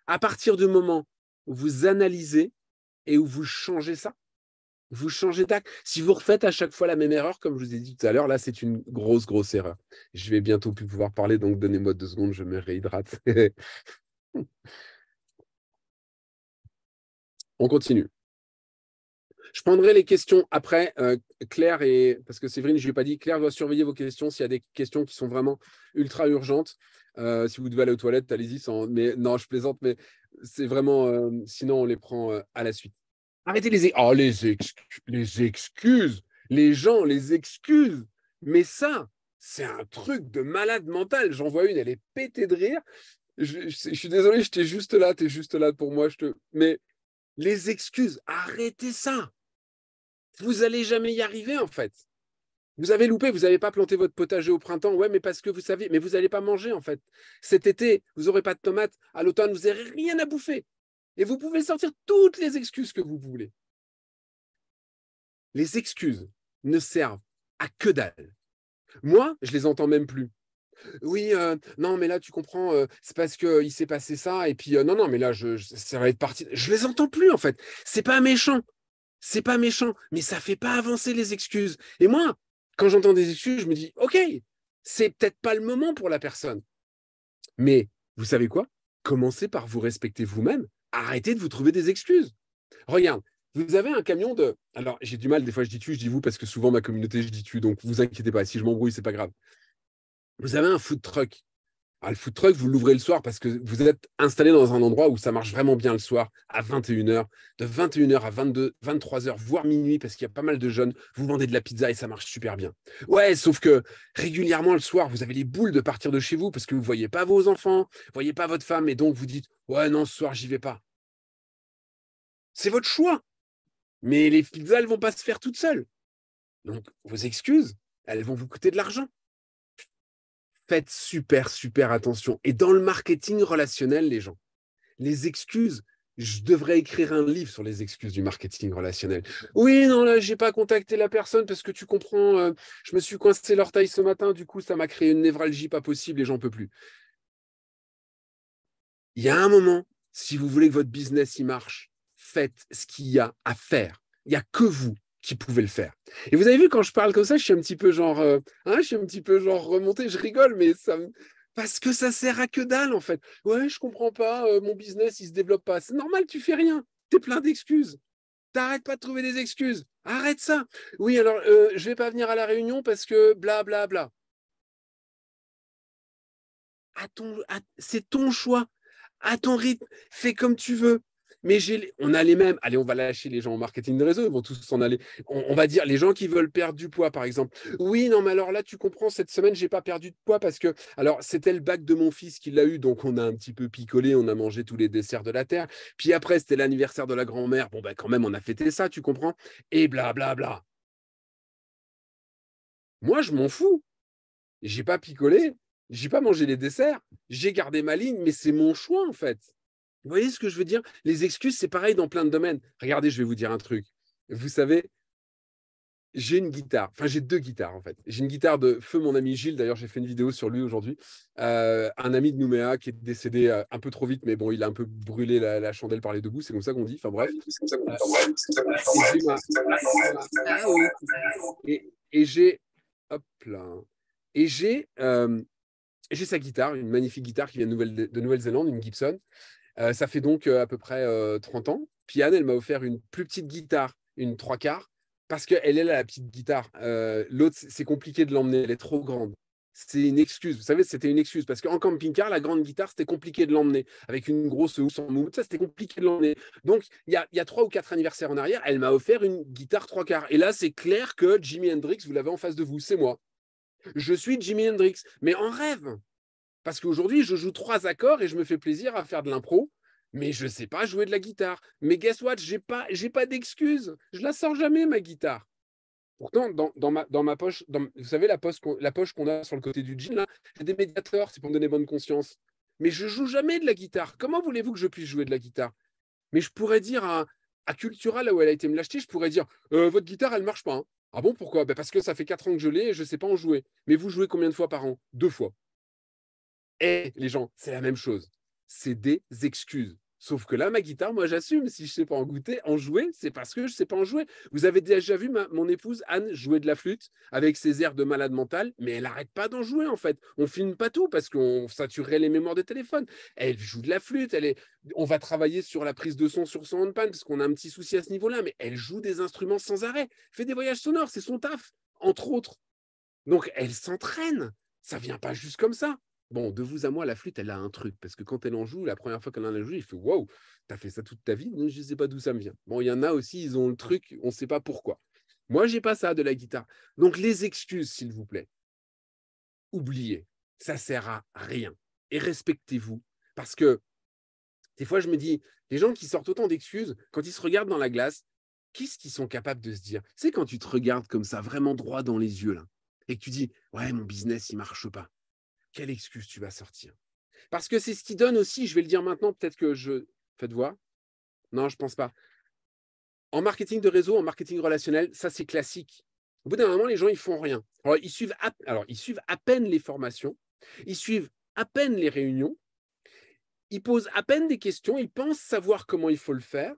À partir du moment où vous analysez et où vous changez ça, vous changez d'acte. Si vous refaites à chaque fois la même erreur, comme je vous ai dit tout à l'heure, là, c'est une grosse, grosse erreur. Je vais bientôt plus pouvoir parler, donc donnez-moi deux secondes, je me réhydrate. On continue. Je prendrai les questions après. Euh, Claire et parce que Séverine, je lui ai pas dit, Claire doit surveiller vos questions s'il y a des questions qui sont vraiment ultra urgentes. Euh, si vous devez aller aux toilettes, allez-y. Sans... Mais non, je plaisante, mais c'est vraiment. Euh, sinon, on les prend à la suite. Arrêtez les, oh, les, les excuses. Les gens, les excuses. Mais ça, c'est un truc de malade mental. J'en vois une, elle est pétée de rire. Je, suis désolé, j'étais juste là, tu es juste là pour moi. Je te... Mais les excuses, arrêtez ça. Vous allez jamais y arriver, en fait. Vous avez loupé, vous n'avez pas planté votre potager au printemps. Ouais, mais parce que vous savez, mais vous n'allez pas manger en fait. Cet été, vous n'aurez pas de tomates. À l'automne, vous n'aurez rien à bouffer. Et vous pouvez sortir toutes les excuses que vous voulez. Les excuses ne servent à que dalle. Moi, je les entends même plus. Oui, euh, non, mais là, tu comprends, euh, c'est parce qu'il s'est passé ça, et puis euh, non, non, mais là, je, ça va être parti. Je les entends plus, en fait. C'est pas méchant. C'est pas méchant, mais ça fait pas avancer les excuses. Et moi, quand j'entends des excuses, je me dis, OK, c'est peut-être pas le moment pour la personne. Mais vous savez quoi Commencez par vous respecter vous-même arrêtez de vous trouver des excuses. Regarde, vous avez un camion de. Alors, j'ai du mal, des fois je dis tu, je dis vous, parce que souvent ma communauté, je dis tu, donc vous inquiétez pas, si je m'embrouille, c'est pas grave. Vous avez un food truck. Ah, le food truck, vous l'ouvrez le soir parce que vous êtes installé dans un endroit où ça marche vraiment bien le soir, à 21h, de 21h à 22, 23h, voire minuit, parce qu'il y a pas mal de jeunes, vous vendez de la pizza et ça marche super bien. Ouais, sauf que régulièrement le soir, vous avez les boules de partir de chez vous parce que vous ne voyez pas vos enfants, vous voyez pas votre femme, et donc vous dites, ouais, non, ce soir, j'y vais pas. C'est votre choix. Mais les pizzas, elles ne vont pas se faire toutes seules. Donc, vos excuses, elles vont vous coûter de l'argent. Faites super, super attention. Et dans le marketing relationnel, les gens, les excuses, je devrais écrire un livre sur les excuses du marketing relationnel. Oui, non, là, j'ai pas contacté la personne parce que tu comprends, euh, je me suis coincé l'orteil ce matin, du coup, ça m'a créé une névralgie pas possible et j'en peux plus. Il y a un moment, si vous voulez que votre business y marche, faites ce qu'il y a à faire. Il n'y a que vous qui pouvez le faire. Et vous avez vu, quand je parle comme ça, je suis un petit peu genre, euh, hein, je suis un petit peu genre remonté, je rigole, mais ça Parce que ça sert à que dalle, en fait. Ouais, je comprends pas, euh, mon business, il se développe pas. C'est normal, tu fais rien. Tu es plein d'excuses. T'arrêtes pas de trouver des excuses. Arrête ça. Oui, alors, euh, je vais pas venir à la réunion parce que bla bla bla. ton, c'est ton choix. À ton rythme. Fais comme tu veux. Mais on a les mêmes. Allez, on va lâcher les gens au marketing de réseau, ils vont tous s'en aller. On, va dire les gens qui veulent perdre du poids, par exemple. Oui, non, mais alors là, tu comprends, cette semaine, j'ai pas perdu de poids parce que, alors, c'était le bac de mon fils qui l'a eu, donc on a un petit peu picolé, on a mangé tous les desserts de la terre. Puis après, c'était l'anniversaire de la grand-mère. Bon, ben quand même, on a fêté ça, tu comprends Et blablabla. Bla, bla. Moi, je m'en fous. J'ai pas picolé, j'ai pas mangé les desserts, j'ai gardé ma ligne, mais c'est mon choix en fait. Vous voyez ce que je veux dire Les excuses, c'est pareil dans plein de domaines. Regardez, je vais vous dire un truc. Vous savez, j'ai une guitare, enfin j'ai deux guitares en fait. J'ai une guitare de feu mon ami Gilles, d'ailleurs j'ai fait une vidéo sur lui aujourd'hui, euh, un ami de Nouméa qui est décédé euh, un peu trop vite, mais bon il a un peu brûlé la, chandelle par les deux bouts, c'est comme ça qu'on dit, enfin bref. Et, et j'ai, hop là, et j'ai euh, j'ai sa guitare, une magnifique guitare qui vient de Nouvelle-Zélande, une Gibson, euh, ça fait donc euh, à peu près 30 euh, ans. Puis Anne, elle m'a offert une plus petite guitare, une trois quarts, parce qu'elle est là, la petite guitare. L'autre, c'est compliqué de l'emmener, elle est trop grande c'est une excuse. Vous savez, c'était une excuse parce qu'en camping-car, la grande guitare, c'était compliqué de l'emmener. Avec une grosse housse en mou, ça, c'était compliqué de l'emmener. Donc, il y a, y a, trois ou quatre anniversaires en arrière, elle m'a offert une guitare trois quarts. Et là, c'est clair que Jimi Hendrix, vous l'avez en face de vous, c'est moi. Je suis Jimi Hendrix, mais en rêve. Parce qu'aujourd'hui, je joue trois accords et je me fais plaisir à faire de l'impro, mais je ne sais pas jouer de la guitare. Mais guess what, j'ai pas, pas d'excuse. Je la sors jamais, ma guitare. Pourtant, dans, ma, dans ma, poche, vous savez, la, poche qu'on a sur le côté du jean, j'ai des médiateurs, c'est pour me donner bonne conscience. Mais je joue jamais de la guitare. Comment voulez-vous que je puisse jouer de la guitare Mais je pourrais dire à, à là où elle a été me l'acheter, je pourrais dire euh, Votre guitare, elle ne marche pas. Hein. Ah bon, pourquoi ben, Parce que ça fait quatre ans que je l'ai et je ne sais pas en jouer. Mais vous jouez combien de fois par an Deux fois. Eh, les gens, c'est la même chose. C'est des excuses. Sauf que là, ma guitare, moi, j'assume. Si je ne sais pas en goûter, en jouer, c'est parce que je ne sais pas en jouer. Vous avez déjà vu mon épouse Anne jouer de la flûte avec ses airs de malade mentale, mais elle n'arrête pas d'en jouer, en fait. On filme pas tout parce qu'on saturerait les mémoires de téléphone. Elle joue de la flûte. Elle est... On va travailler sur la prise de son sur son handpan parce qu'on a un petit souci à ce niveau-là, mais elle joue des instruments sans arrêt. Fait des voyages sonores, c'est son taf, entre autres. Donc, elle s'entraîne. Ça vient pas juste comme ça. Bon, de vous à moi, la flûte, elle a un truc, parce que quand elle en joue, la première fois qu'elle en a joué, il fait Waouh, t'as fait ça toute ta vie, je ne sais pas d'où ça me vient. Bon, il y en a aussi, ils ont le truc, on ne sait pas pourquoi. Moi, j'ai pas ça de la guitare. Donc, les excuses, s'il vous plaît, oubliez, ça sert à rien. Et respectez-vous, parce que des fois, je me dis, les gens qui sortent autant d'excuses, quand ils se regardent dans la glace, qu'est-ce qu'ils sont capables de se dire C'est quand tu te regardes comme ça, vraiment droit dans les yeux, là, et que tu dis, ouais, mon business, il marche pas quelle excuse tu vas sortir Parce que c'est ce qui donne aussi, je vais le dire maintenant, peut-être que je. Faites voir. Non, je ne pense pas. En marketing de réseau, en marketing relationnel, ça c'est classique. Au bout d'un moment, les gens, ils font rien. ils, suivent Alors, ils suivent à peine les formations, ils suivent à peine les réunions, ils posent à peine des questions, ils pensent savoir comment il faut le faire.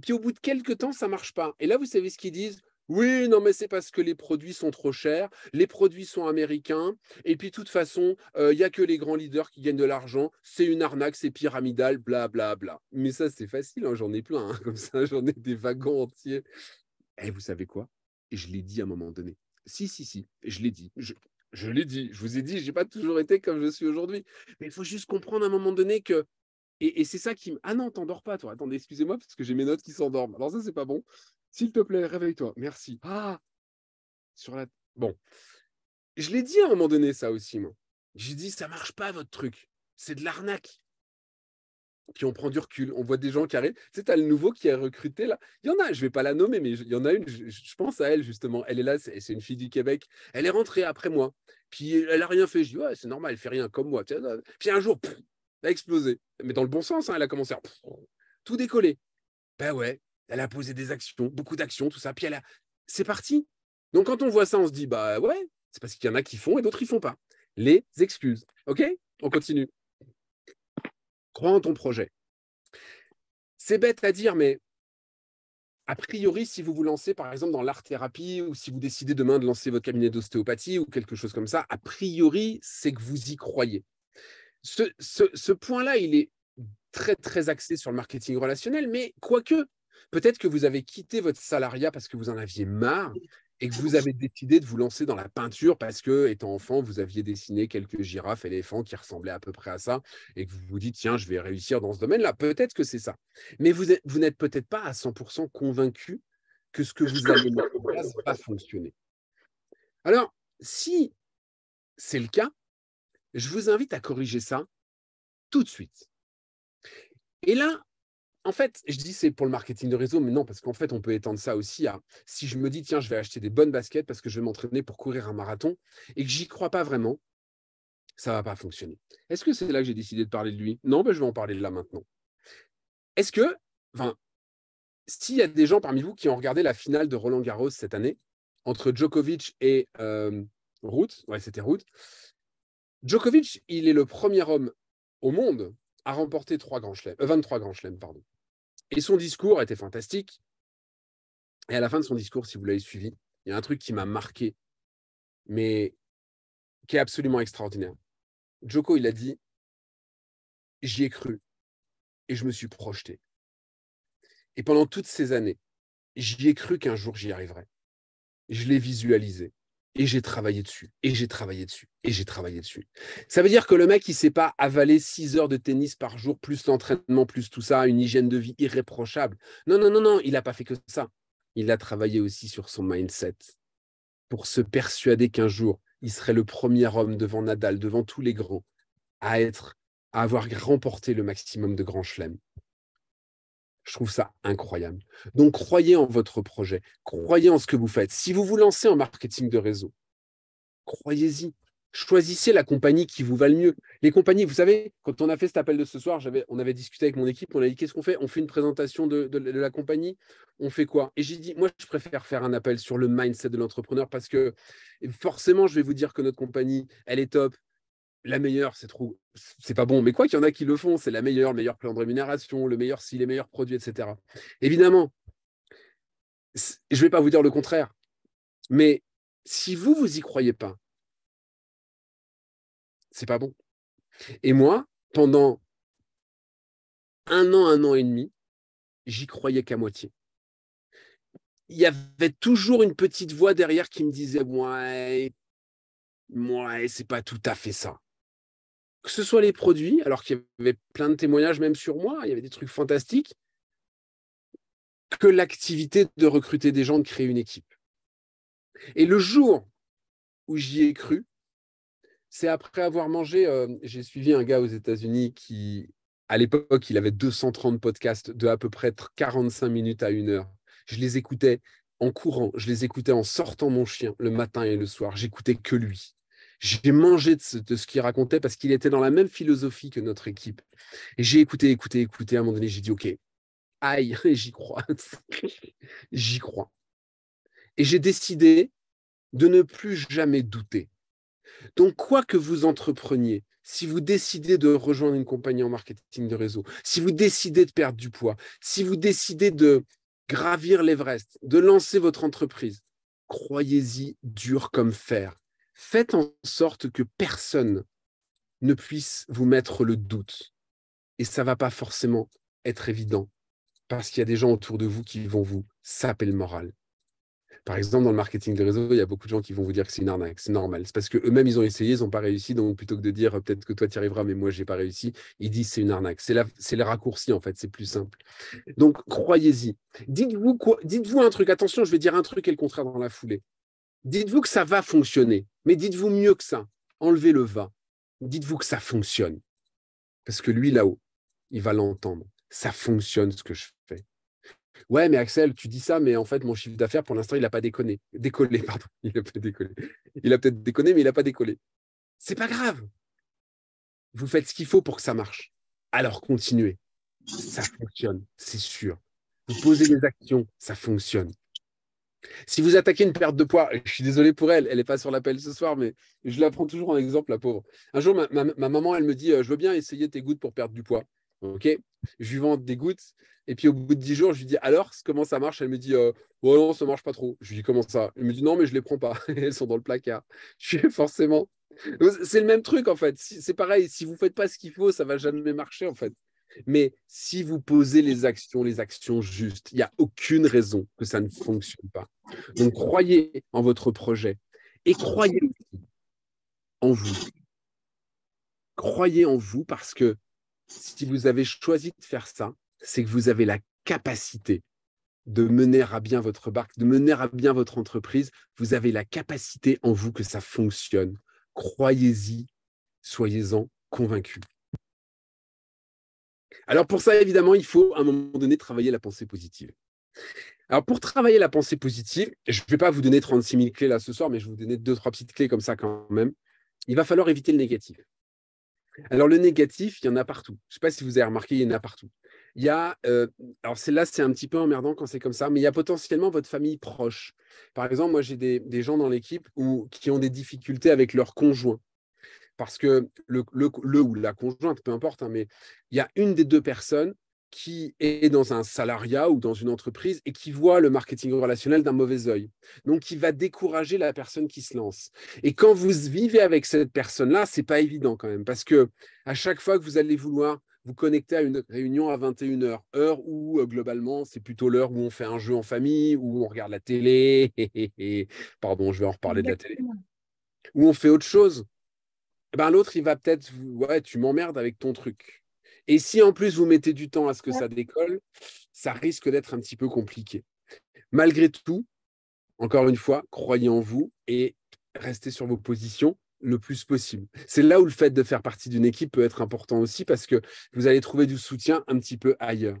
Puis au bout de quelques temps, ça ne marche pas. Et là, vous savez ce qu'ils disent oui, non, mais c'est parce que les produits sont trop chers, les produits sont américains, et puis de toute façon, il y n'y a que les grands leaders qui gagnent de l'argent, c'est une arnaque, c'est pyramidal, bla bla bla. Mais ça, c'est facile, hein, j'en ai plein, hein, comme ça, j'en ai des wagons entiers. Et eh, vous savez quoi Je l'ai dit à un moment donné. Si, si, si, je l'ai dit. Je, l'ai dit, je vous ai dit, je n'ai pas toujours été comme je suis aujourd'hui. Mais il faut juste comprendre à un moment donné que et, c'est ça qui me. Ah non, t'endors pas, toi. Attendez, excusez-moi, parce que j'ai mes notes qui s'endorment. Alors, ça, c'est pas bon. S'il te plaît, réveille-toi. Merci. Ah Sur la. Bon. Je l'ai dit à un moment donné, ça aussi, moi. J'ai dit, ça marche pas, votre truc. C'est de l'arnaque. Puis on prend du recul, on voit des gens qui arrivent. Tu sais, le nouveau qui est recruté là. Il y en a, je ne vais pas la nommer, mais il y en a une, je, pense à elle justement. Elle est là, c'est une fille du Québec. Elle est rentrée après moi. Puis elle a rien fait. Je dis, ouais, c'est normal, elle fait rien comme moi. Puis un jour, elle a explosé. Mais dans le bon sens, hein, elle a commencé à tout décoller. Ben ouais, elle a posé des actions, beaucoup d'actions, tout ça. Puis elle a, c'est parti. Donc quand on voit ça, on se dit bah ouais, c'est parce qu'il y en a qui font et d'autres qui font pas. Les excuses. Ok, on continue. Crois en ton projet. C'est bête à dire, mais a priori, si vous vous lancez par exemple dans l'art-thérapie ou si vous décidez demain de lancer votre cabinet d'ostéopathie ou quelque chose comme ça, a priori, c'est que vous y croyez. Ce, ce point-là, il est très très axé sur le marketing relationnel, mais quoique, Peut-être que vous avez quitté votre salariat parce que vous en aviez marre et que vous avez décidé de vous lancer dans la peinture parce que, étant enfant, vous aviez dessiné quelques girafes, éléphants qui ressemblaient à peu près à ça et que vous vous dites, tiens, je vais réussir dans ce domaine-là. Peut-être que c'est ça. Mais vous, vous n'êtes peut-être pas à 100% convaincu que ce que vous avez mis en place va fonctionner. Alors, si c'est le cas, je vous invite à corriger ça tout de suite. Et là, en fait, je dis c'est pour le marketing de réseau, mais non, parce qu'en fait, on peut étendre ça aussi à si je me dis, tiens, je vais acheter des bonnes baskets parce que je vais m'entraîner pour courir un marathon et que j'y crois pas vraiment, ça va pas fonctionner. Est-ce que c'est là que j'ai décidé de parler de lui Non, ben, je vais en parler de là maintenant. Est-ce que, enfin, s'il y a des gens parmi vous qui ont regardé la finale de Roland Garros cette année, entre Djokovic et euh, Ruth, ouais, c'était Ruth, Djokovic, il est le premier homme au monde à remporter trois grands 23 grands chelems, pardon. Et son discours était fantastique. Et à la fin de son discours, si vous l'avez suivi, il y a un truc qui m'a marqué, mais qui est absolument extraordinaire. Joko, il a dit J'y ai cru et je me suis projeté. Et pendant toutes ces années, j'y ai cru qu'un jour j'y arriverais. Je l'ai visualisé. Et j'ai travaillé dessus, et j'ai travaillé dessus, et j'ai travaillé dessus. Ça veut dire que le mec, il ne s'est pas avalé 6 heures de tennis par jour, plus l'entraînement, plus tout ça, une hygiène de vie irréprochable. Non, non, non, non, il n'a pas fait que ça. Il a travaillé aussi sur son mindset pour se persuader qu'un jour, il serait le premier homme devant Nadal, devant tous les grands, à être, à avoir remporté le maximum de grands chelems. Je trouve ça incroyable. Donc, croyez en votre projet, croyez en ce que vous faites. Si vous vous lancez en marketing de réseau, croyez-y. Choisissez la compagnie qui vous va le mieux. Les compagnies, vous savez, quand on a fait cet appel de ce soir, on avait discuté avec mon équipe, on a dit qu'est-ce qu'on fait On fait une présentation de, la compagnie, on fait quoi Et j'ai dit, moi, je préfère faire un appel sur le mindset de l'entrepreneur parce que forcément, je vais vous dire que notre compagnie, elle est top, la meilleure, c'est trop, c'est pas bon. Mais quoi qu'il y en a qui le font, c'est la meilleure, le meilleur plan de rémunération, le meilleur si les meilleurs produits, etc. Évidemment, je ne vais pas vous dire le contraire, mais si vous vous y croyez pas, c'est pas bon. Et moi, pendant un an, un an et demi, j'y croyais qu'à moitié. Il y avait toujours une petite voix derrière qui me disait ouais, ouais, c'est pas tout à fait ça que ce soit les produits, alors qu'il y avait plein de témoignages même sur moi, il y avait des trucs fantastiques, que l'activité de recruter des gens, de créer une équipe. Et le jour où j'y ai cru, c'est après avoir mangé, euh, j'ai suivi un gars aux États-Unis qui, à l'époque, il avait 230 podcasts de à peu près 45 minutes à une heure. Je les écoutais en courant, je les écoutais en sortant mon chien le matin et le soir. J'écoutais que lui. J'ai mangé de ce, qu'il racontait parce qu'il était dans la même philosophie que notre équipe. Et j'ai écouté, écouté, écouté. À un moment donné, j'ai dit OK, aïe, j'y crois. j'y crois. Et j'ai décidé de ne plus jamais douter. Donc, quoi que vous entrepreniez, si vous décidez de rejoindre une compagnie en marketing de réseau, si vous décidez de perdre du poids, si vous décidez de gravir l'Everest, de lancer votre entreprise, croyez-y dur comme fer faites en sorte que personne ne puisse vous mettre le doute. Et ça ne va pas forcément être évident parce qu'il y a des gens autour de vous qui vont vous saper le moral. Par exemple, dans le marketing des réseaux, il y a beaucoup de gens qui vont vous dire que c'est une arnaque, c'est normal. C'est parce qu'eux-mêmes, ils ont essayé, ils n'ont pas réussi. Donc, plutôt que de dire euh, peut-être que toi, tu y arriveras, mais moi, je n'ai pas réussi, ils disent c'est une arnaque. C'est, le raccourci, en fait, c'est plus simple. Donc, croyez-y. Dites-vous, dites-vous un truc, attention, je vais dire un truc et le contraire dans la foulée. Dites-vous que ça va fonctionner, mais dites-vous mieux que ça. Enlevez le vin. Dites-vous que ça fonctionne. Parce que lui, là-haut, il va l'entendre. Ça fonctionne ce que je fais. Ouais, mais Axel, tu dis ça, mais en fait, mon chiffre d'affaires, pour l'instant, il n'a pas déconné. Décollé, pardon. Il pas décollé. Il a peut-être déconné, mais il n'a pas décollé. C'est pas grave. Vous faites ce qu'il faut pour que ça marche. Alors continuez. Ça fonctionne, c'est sûr. Vous posez des actions, ça fonctionne. Si vous attaquez une perte de poids, je suis désolé pour elle, elle n'est pas sur l'appel ce soir, mais je la prends toujours en exemple, la pauvre. Un jour, ma, maman, elle me dit euh, Je veux bien essayer tes gouttes pour perdre du poids. OK Je lui vends des gouttes. Et puis, au bout de 10 jours, je lui dis Alors, comment ça marche Elle me dit Oh non, ça marche pas trop. Je lui dis Comment ça Elle me dit Non, mais je les prends pas. Elles sont dans le placard. Je suis forcément. C'est le même truc, en fait. C'est pareil. Si vous ne faites pas ce qu'il faut, ça va jamais marcher, en fait. Mais si vous posez les actions, les actions justes, il n'y a aucune raison que ça ne fonctionne pas. Donc croyez en votre projet et croyez en vous. Croyez en vous parce que si vous avez choisi de faire ça, c'est que vous avez la capacité de mener à bien votre barque, de mener à bien votre entreprise. Vous avez la capacité en vous que ça fonctionne. Croyez-y, soyez-en convaincus. Alors pour ça, évidemment, il faut à un moment donné travailler la pensée positive. Alors pour travailler la pensée positive, je ne vais pas vous donner 36 000 clés là ce soir, mais je vais vous donner deux, trois petites clés comme ça quand même. Il va falloir éviter le négatif. Alors le négatif, il y en a partout. Je ne sais pas si vous avez remarqué, il y en a partout. Il y a, euh, alors c'est là, c'est un petit peu emmerdant quand c'est comme ça, mais il y a potentiellement votre famille proche. Par exemple, moi j'ai des, des gens dans l'équipe qui ont des difficultés avec leur conjoint parce que le, ou la conjointe, peu importe, hein, mais il y a une des deux personnes qui est dans un salariat ou dans une entreprise et qui voit le marketing relationnel d'un mauvais œil. Donc, qui va décourager la personne qui se lance. Et quand vous vivez avec cette personne-là, ce n'est pas évident quand même, parce que à chaque fois que vous allez vouloir vous connecter à une réunion à 21h, heure où euh, globalement c'est plutôt l'heure où on fait un jeu en famille, où on regarde la télé, pardon, je vais en reparler de la télé, où on fait autre chose, eh ben, l'autre, il va peut-être, ouais, tu m'emmerdes avec ton truc. Et si en plus vous mettez du temps à ce que ça décolle, ça risque d'être un petit peu compliqué. Malgré tout, encore une fois, croyez en vous et restez sur vos positions le plus possible. C'est là où le fait de faire partie d'une équipe peut être important aussi parce que vous allez trouver du soutien un petit peu ailleurs.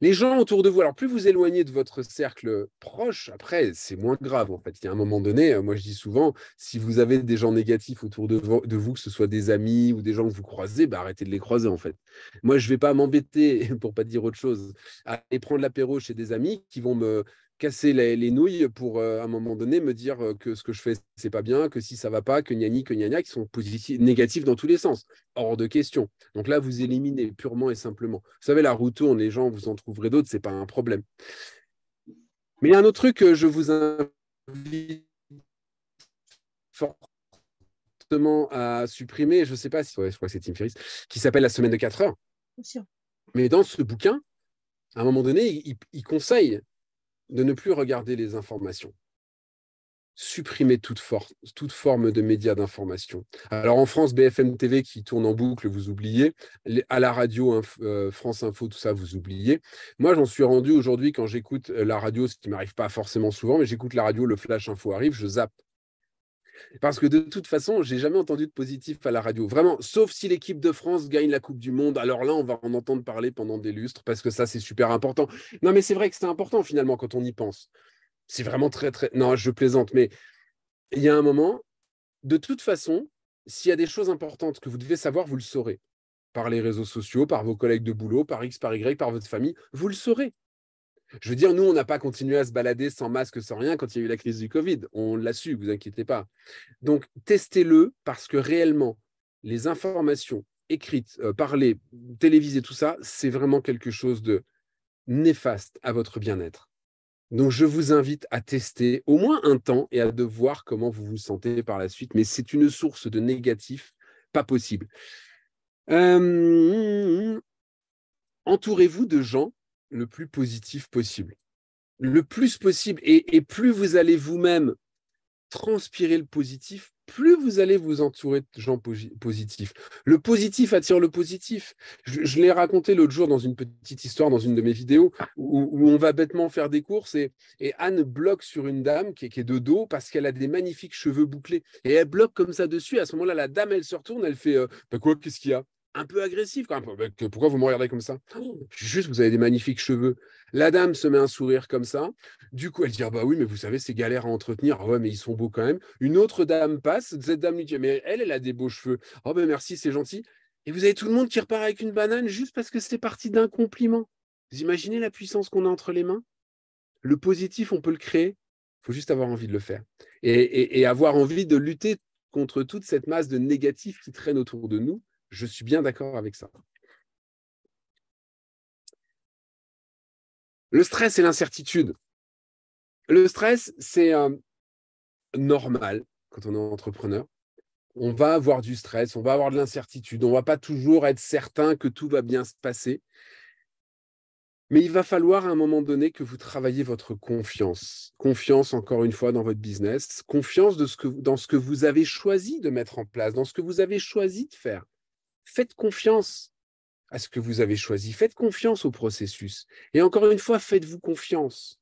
Les gens autour de vous, alors plus vous éloignez de votre cercle proche, après, c'est moins grave en fait. Il y a un moment donné, euh, moi je dis souvent, si vous avez des gens négatifs autour de, vous, que ce soit des amis ou des gens que vous croisez, bah, arrêtez de les croiser en fait. Moi, je ne vais pas m'embêter, pour pas dire autre chose, à aller prendre l'apéro chez des amis qui vont me casser les, nouilles pour, euh, à un moment donné, me dire que ce que je fais, c'est pas bien, que si ça va pas, que gnani, que gnagna, qui sont positifs, négatifs dans tous les sens, hors de question. Donc là, vous éliminez purement et simplement. Vous savez, la roue tourne, les gens, vous en trouverez d'autres, c'est pas un problème. Mais il y a un autre truc que euh, je vous invite fortement à supprimer, je ne sais pas si je crois c'est Tim Ferriss, qui s'appelle La semaine de 4 heures. Mais dans ce bouquin, à un moment donné, il conseille de ne plus regarder les informations. Supprimer toute, forme de médias d'information. Alors en France, BFM TV qui tourne en boucle, vous oubliez. à la radio, euh, France Info, tout ça, vous oubliez. Moi, j'en suis rendu aujourd'hui quand j'écoute euh, la radio, ce qui ne m'arrive pas forcément souvent, mais j'écoute la radio, le flash info arrive, je zappe. Parce que de toute façon, j'ai jamais entendu de positif à la radio. Vraiment, sauf si l'équipe de France gagne la Coupe du Monde. Alors là, on va en entendre parler pendant des lustres parce que ça, c'est super important. Non, mais c'est vrai que c'est important finalement quand on y pense. C'est vraiment très, très. Non, je plaisante, mais il y a un moment, de toute façon, s'il y a des choses importantes que vous devez savoir, vous le saurez. Par les réseaux sociaux, par vos collègues de boulot, par X, par Y, par votre famille, vous le saurez. Je veux dire, nous, on n'a pas continué à se balader sans masque, sans rien quand il y a eu la crise du Covid. On l'a su, vous inquiétez pas. Donc, testez-le parce que réellement, les informations écrites, euh, parlées, télévisées, tout ça, c'est vraiment quelque chose de néfaste à votre bien-être. Donc, je vous invite à tester au moins un temps et à de voir comment vous vous sentez par la suite. Mais c'est une source de négatif pas possible. Euh, entourez-vous de gens le plus positif possible. Le plus possible. Et, plus vous allez vous-même transpirer le positif, plus vous allez vous entourer de gens positifs. Le positif attire le positif. Je, l'ai raconté l'autre jour dans une petite histoire, dans une de mes vidéos, où, on va bêtement faire des courses et, Anne bloque sur une dame qui, est de dos parce qu'elle a des magnifiques cheveux bouclés. Et elle bloque comme ça dessus. À ce moment-là, la dame, elle se retourne, elle fait euh, bah quoi, qu'est-ce qu'il y a un peu agressif quand même. Pourquoi vous me regardez comme ça Juste, vous avez des magnifiques cheveux. La dame se met un sourire comme ça. Du coup, elle dit ah bah oui, mais vous savez, c'est galère à entretenir. Ah mais ils sont beaux quand même. Une autre dame passe. Cette dame lui dit mais elle, elle a des beaux cheveux. Oh ben merci, c'est gentil. Et vous avez tout le monde qui repart avec une banane juste parce que c'est parti d'un compliment. Vous imaginez la puissance qu'on a entre les mains Le positif, on peut le créer. Il faut juste avoir envie de le faire et, et avoir envie de lutter contre toute cette masse de négatifs qui traîne autour de nous je suis bien d'accord avec ça. Le stress et l'incertitude. Le stress, c'est euh, normal quand on est entrepreneur. On va avoir du stress, on va avoir de l'incertitude, on ne va pas toujours être certain que tout va bien se passer. Mais il va falloir à un moment donné que vous travaillez votre confiance. Confiance, encore une fois, dans votre business, confiance dans ce que vous avez choisi de mettre en place, dans ce que vous avez choisi de faire faites confiance à ce que vous avez choisi, faites confiance au processus. Et encore une fois, faites-vous confiance.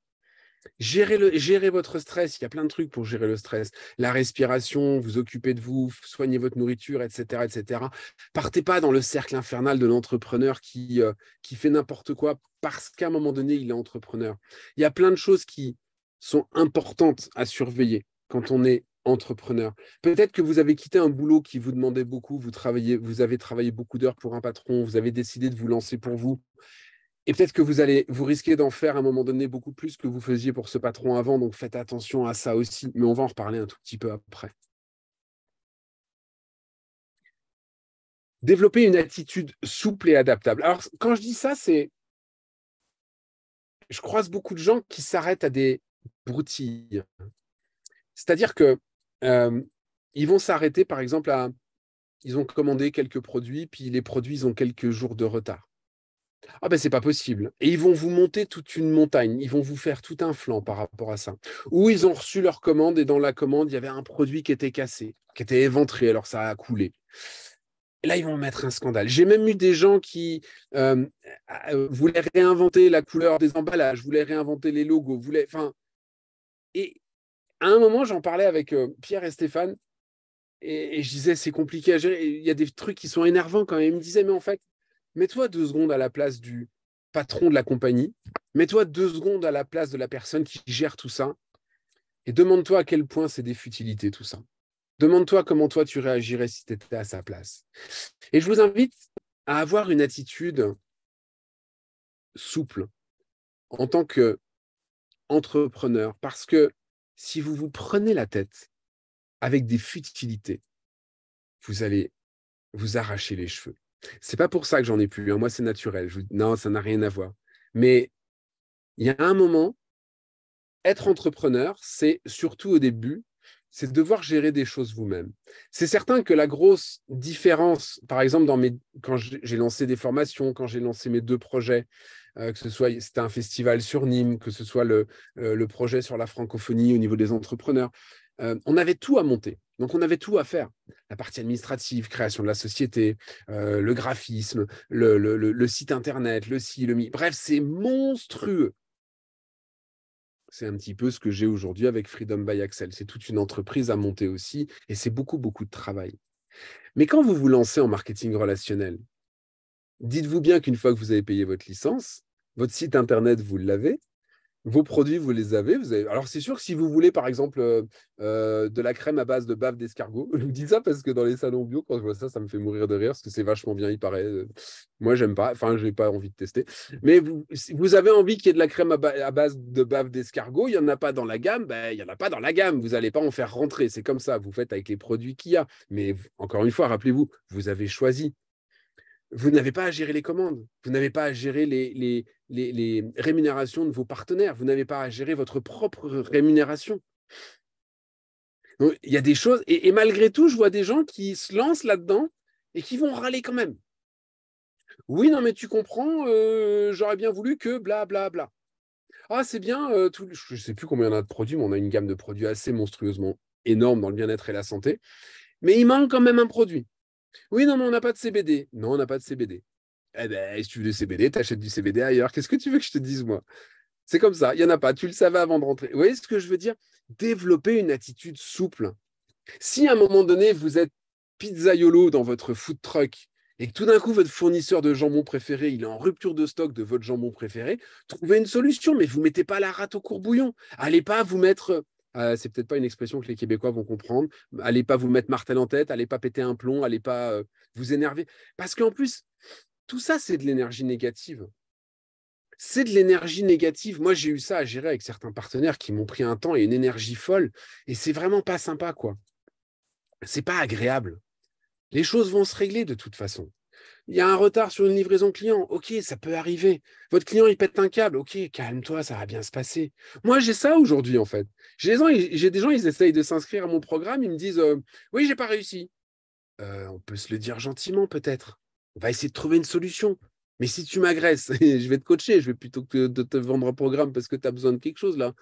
Gérez, le, gérez votre stress, il y a plein de trucs pour gérer le stress. La respiration, vous occupez de vous, soignez votre nourriture, etc. etc. Partez pas dans le cercle infernal de l'entrepreneur qui, euh, qui fait n'importe quoi parce qu'à un moment donné, il est entrepreneur. Il y a plein de choses qui sont importantes à surveiller quand on est entrepreneur. Peut-être que vous avez quitté un boulot qui vous demandait beaucoup, vous, travaillez, vous avez travaillé beaucoup d'heures pour un patron, vous avez décidé de vous lancer pour vous. Et peut-être que vous allez vous risquez d'en faire à un moment donné beaucoup plus que vous faisiez pour ce patron avant, donc faites attention à ça aussi, mais on va en reparler un tout petit peu après. Développer une attitude souple et adaptable. Alors, quand je dis ça, c'est. Je croise beaucoup de gens qui s'arrêtent à des broutilles. C'est-à-dire que euh, ils vont s'arrêter, par exemple, à. Ils ont commandé quelques produits, puis les produits ils ont quelques jours de retard. Ah ben c'est pas possible. Et ils vont vous monter toute une montagne, ils vont vous faire tout un flanc par rapport à ça. Ou ils ont reçu leur commande et dans la commande, il y avait un produit qui était cassé, qui était éventré, alors ça a coulé. Et là, ils vont mettre un scandale. J'ai même eu des gens qui euh, voulaient réinventer la couleur des emballages, voulaient réinventer les logos, voulaient. Enfin, et à un moment, j'en parlais avec euh, Pierre et Stéphane, et, je disais, c'est compliqué à gérer. Il y a des trucs qui sont énervants quand même. Ils me disaient, mais en fait, mets-toi deux secondes à la place du patron de la compagnie, mets-toi deux secondes à la place de la personne qui gère tout ça, et demande-toi à quel point c'est des futilités tout ça. Demande-toi comment toi tu réagirais si tu étais à sa place. Et je vous invite à avoir une attitude souple en tant que entrepreneur parce que si vous vous prenez la tête avec des futilités, vous allez vous arracher les cheveux. C'est pas pour ça que j'en ai plus. Hein. Moi, c'est naturel. non, ça n'a rien à voir. Mais il y a un moment, être entrepreneur, c'est surtout au début, c'est devoir gérer des choses vous-même. C'est certain que la grosse différence, par exemple, dans mes... quand j'ai lancé des formations, quand j'ai lancé mes deux projets, euh, que ce soit c'était un festival sur Nîmes, que ce soit le, euh, projet sur la francophonie au niveau des entrepreneurs. Euh, on avait tout à monter. Donc on avait tout à faire. La partie administrative, création de la société, le graphisme, le, le, site internet, le si, le mi. Bref, c'est monstrueux. C'est un petit peu ce que j'ai aujourd'hui avec Freedom by Axel. C'est toute une entreprise à monter aussi et c'est beaucoup, beaucoup de travail. Mais quand vous vous lancez en marketing relationnel, dites-vous bien qu'une fois que vous avez payé votre licence, votre site internet, vous l'avez, vos produits, vous les avez. Alors, c'est sûr que si vous voulez, par exemple, euh, euh, de la crème à base de bave d'escargot, je vous dis ça parce que dans les salons bio, quand je vois ça, ça me fait mourir de rire parce que c'est vachement bien, il paraît. Euh, moi, j'aime pas, enfin, je n'ai pas envie de tester. Mais vous, si vous avez envie qu'il y ait de la crème à, base de bave d'escargot, il n'y en a pas dans la gamme, ben, il n'y en a pas dans la gamme, vous n'allez pas en faire rentrer. C'est comme ça, vous faites avec les produits qu'il y a. Mais encore une fois, rappelez-vous, vous avez choisi, vous n'avez pas à gérer les commandes, vous n'avez pas à gérer les, rémunérations de vos partenaires, vous n'avez pas à gérer votre propre rémunération. il y a des choses, et, malgré tout, je vois des gens qui se lancent là-dedans et qui vont râler quand même. Oui, non, mais tu comprends, euh, j'aurais bien voulu que bla bla bla. Ah, c'est bien, euh, je ne sais plus combien en a de produits, mais on a une gamme de produits assez monstrueusement énorme dans le bien-être et la santé. Mais il manque quand même un produit. Oui, non, on n'a pas de CBD. Non, on n'a pas de CBD. Eh ben, si tu veux du CBD, t'achètes du CBD ailleurs. Qu'est-ce que tu veux que je te dise, moi C'est comme ça, il n'y en a pas. Tu le savais avant de rentrer. Vous voyez ce que je veux dire Développer une attitude souple. Si à un moment donné, vous êtes yolo dans votre food truck et que tout d'un coup, votre fournisseur de jambon préféré, il est en rupture de stock de votre jambon préféré, trouvez une solution, mais vous mettez pas la rate au courbouillon. Allez pas vous mettre euh, c'est peut-être pas une expression que les Québécois vont comprendre. Allez pas vous mettre martel en tête, allez pas péter un plomb, allez pas euh, vous énerver. Parce qu'en plus, tout ça, c'est de l'énergie négative. C'est de l'énergie négative. Moi, j'ai eu ça à gérer avec certains partenaires qui m'ont pris un temps et une énergie folle. Et c'est vraiment pas sympa, quoi. C'est pas agréable. Les choses vont se régler de toute façon il y a un retard sur une livraison client. Ok, ça peut arriver. Votre client, il pète un câble. Ok, calme-toi, ça va bien se passer. Moi, j'ai ça aujourd'hui, en fait. J'ai des, gens, ils essayent de s'inscrire à mon programme. Ils me disent euh, Oui, j'ai pas réussi. Euh, on peut se le dire gentiment, peut-être. On va essayer de trouver une solution. Mais si tu m'agresses, je vais te coacher. Je vais plutôt que de te vendre un programme parce que tu as besoin de quelque chose, là.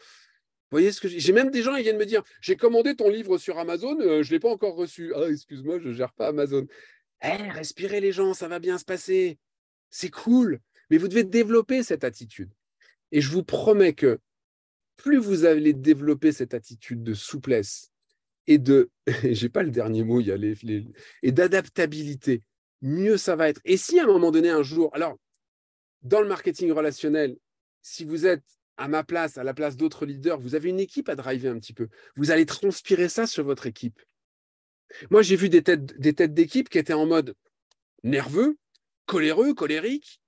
Vous voyez ce que j'ai même des gens ils viennent me dire j'ai commandé ton livre sur Amazon, euh, je ne l'ai pas encore reçu. Ah, excuse-moi, je ne gère pas Amazon. Eh, respirez les gens, ça va bien se passer, c'est cool. Mais vous devez développer cette attitude. Et je vous promets que plus vous allez développer cette attitude de souplesse et de, j'ai pas le dernier mot, il y a les et d'adaptabilité, mieux ça va être. Et si à un moment donné, un jour, alors dans le marketing relationnel, si vous êtes à ma place, à la place d'autres leaders, vous avez une équipe à driver un petit peu. Vous allez transpirer ça sur votre équipe. Moi, j'ai vu des têtes, des têtes d'équipe qui étaient en mode nerveux, coléreux, colérique.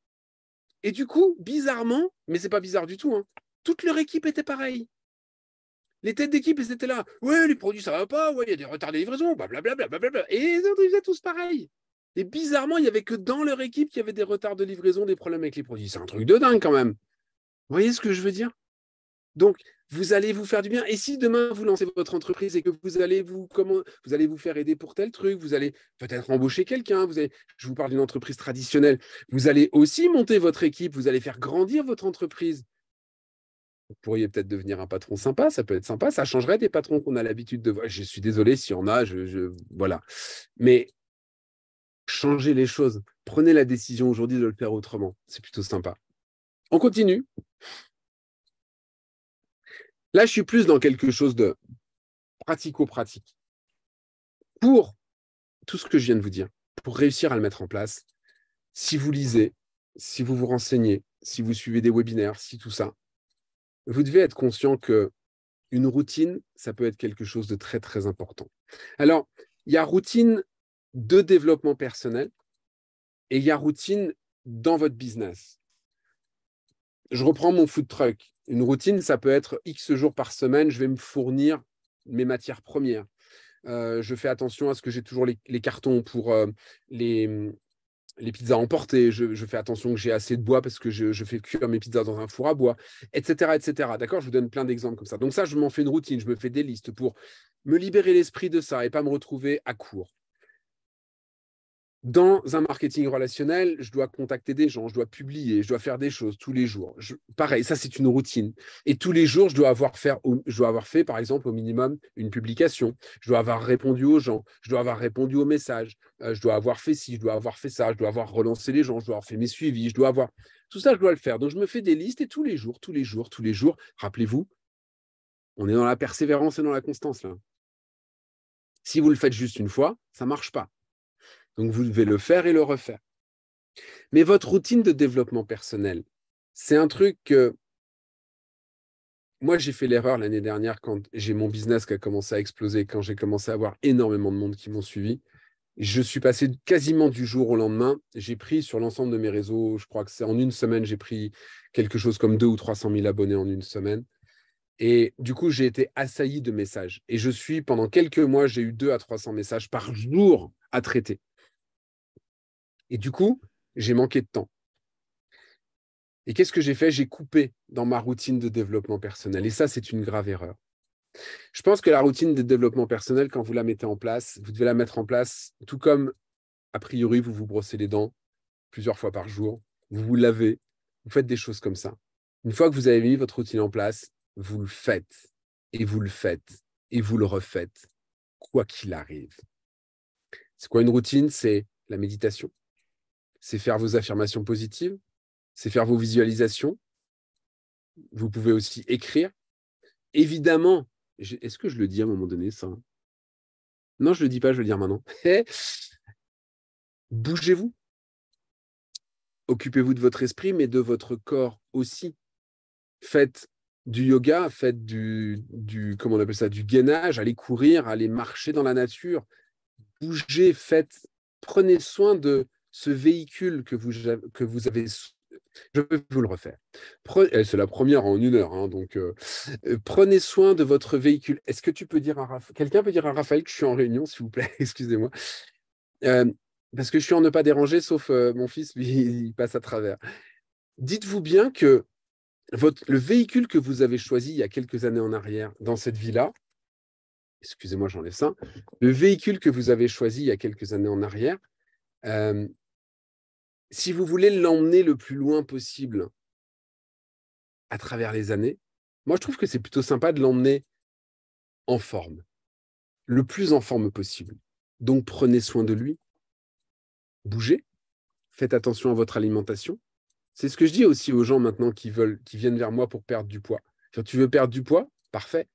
Et du coup, bizarrement, mais ce n'est pas bizarre du tout, hein, toute leur équipe était pareille. Les têtes d'équipe, elles étaient là. Ouais, les produits, ça va pas. Ouais, il y a des retards de livraison. Blablabla. Bla, Et ils faisaient tous pareil. Et bizarrement, il n'y avait que dans leur équipe qu'il y avait des retards de livraison, des problèmes avec les produits. C'est un truc de dingue quand même. Vous voyez ce que je veux dire Donc, vous allez vous faire du bien. Et si demain vous lancez votre entreprise et que vous allez vous comment vous allez vous faire aider pour tel truc, vous allez peut-être embaucher quelqu'un. je vous parle d'une entreprise traditionnelle. Vous allez aussi monter votre équipe. Vous allez faire grandir votre entreprise. Vous pourriez peut-être devenir un patron sympa. Ça peut être sympa. Ça changerait des patrons qu'on a l'habitude de voir. Je suis désolé s'il y en a. Je, voilà. Mais changez les choses. Prenez la décision aujourd'hui de le faire autrement. C'est plutôt sympa. On continue. Là, je suis plus dans quelque chose de pratico-pratique. Pour tout ce que je viens de vous dire, pour réussir à le mettre en place, si vous lisez, si vous vous renseignez, si vous suivez des webinaires, si tout ça, vous devez être conscient que une routine, ça peut être quelque chose de très très important. Alors, il y a routine de développement personnel et il y a routine dans votre business. Je reprends mon food truck. Une routine, ça peut être X jours par semaine, je vais me fournir mes matières premières. Euh, je fais attention à ce que j'ai toujours les, cartons pour euh, les, pizzas emportées. Je, fais attention que j'ai assez de bois parce que je, je, fais cuire mes pizzas dans un four à bois, etc. etc. D'accord Je vous donne plein d'exemples comme ça. Donc ça, je m'en fais une routine, je me fais des listes pour me libérer l'esprit de ça et pas me retrouver à court dans un marketing relationnel, je dois contacter des gens, je dois publier, je dois faire des choses tous les jours. pareil, ça c'est une routine. Et tous les jours, je dois, avoir fait, par exemple, au minimum une publication. Je dois avoir répondu aux gens, je dois avoir répondu aux messages, je dois avoir fait ci, je dois avoir fait ça, je dois avoir relancé les gens, je dois avoir fait mes suivis, je dois avoir... Tout ça, je dois le faire. Donc je me fais des listes et tous les jours, tous les jours, tous les jours, rappelez-vous, on est dans la persévérance et dans la constance là. Si vous le faites juste une fois, ça ne marche pas. Donc vous devez le faire et le refaire. Mais votre routine de développement personnel, c'est un truc que moi j'ai fait l'erreur l'année dernière quand j'ai mon business qui a commencé à exploser, quand j'ai commencé à avoir énormément de monde qui m'ont suivi. Je suis passé quasiment du jour au lendemain. J'ai pris sur l'ensemble de mes réseaux, je crois que c'est en une semaine, j'ai pris quelque chose comme deux ou 300 000 abonnés en une semaine. Et du coup, j'ai été assailli de messages. Et je suis, pendant quelques mois, j'ai eu 2 à 300 messages par jour à traiter. Et du coup, j'ai manqué de temps. Et qu'est-ce que j'ai fait J'ai coupé dans ma routine de développement personnel. Et ça, c'est une grave erreur. Je pense que la routine de développement personnel, quand vous la mettez en place, vous devez la mettre en place tout comme, a priori, vous vous brossez les dents plusieurs fois par jour, vous vous lavez, vous faites des choses comme ça. Une fois que vous avez mis votre routine en place, vous le faites, et vous le faites, et vous le refaites, quoi qu'il arrive. C'est quoi une routine C'est la méditation, c'est faire vos affirmations positives, c'est faire vos visualisations. Vous pouvez aussi écrire. Évidemment, est-ce que je le dis à un moment donné, ça Non, je ne le dis pas, je vais le dire maintenant. Bougez-vous. Occupez-vous de votre esprit, mais de votre corps aussi. Faites du yoga, faites du, du comment on appelle ça, du gainage, allez courir, allez marcher dans la nature, bougez, faites, prenez soin de, ce véhicule que vous, que vous avez je vais vous le refaire. Eh, c'est la première en une heure, hein, donc euh, euh, prenez soin de votre véhicule. Est-ce que tu peux dire à Raphaël Quelqu'un peut dire à Raphaël que je suis en réunion, s'il vous plaît, excusez-moi. Euh, parce que je suis en ne pas déranger, sauf mon fils, il passe à travers. Dites-vous bien que votre, le véhicule que vous avez choisi il y a quelques années en arrière dans cette vie-là, excusez-moi, j'enlève ça. le véhicule que vous avez choisi il y a quelques années en arrière, si vous voulez l'emmener le plus loin possible à travers les années, moi je trouve que c'est plutôt sympa de l'emmener en forme, le plus en forme possible. Donc prenez soin de lui, bougez, faites attention à votre alimentation. C'est ce que je dis aussi aux gens maintenant qui veulent, qui viennent vers moi pour perdre du poids. tu veux perdre du poids, parfait.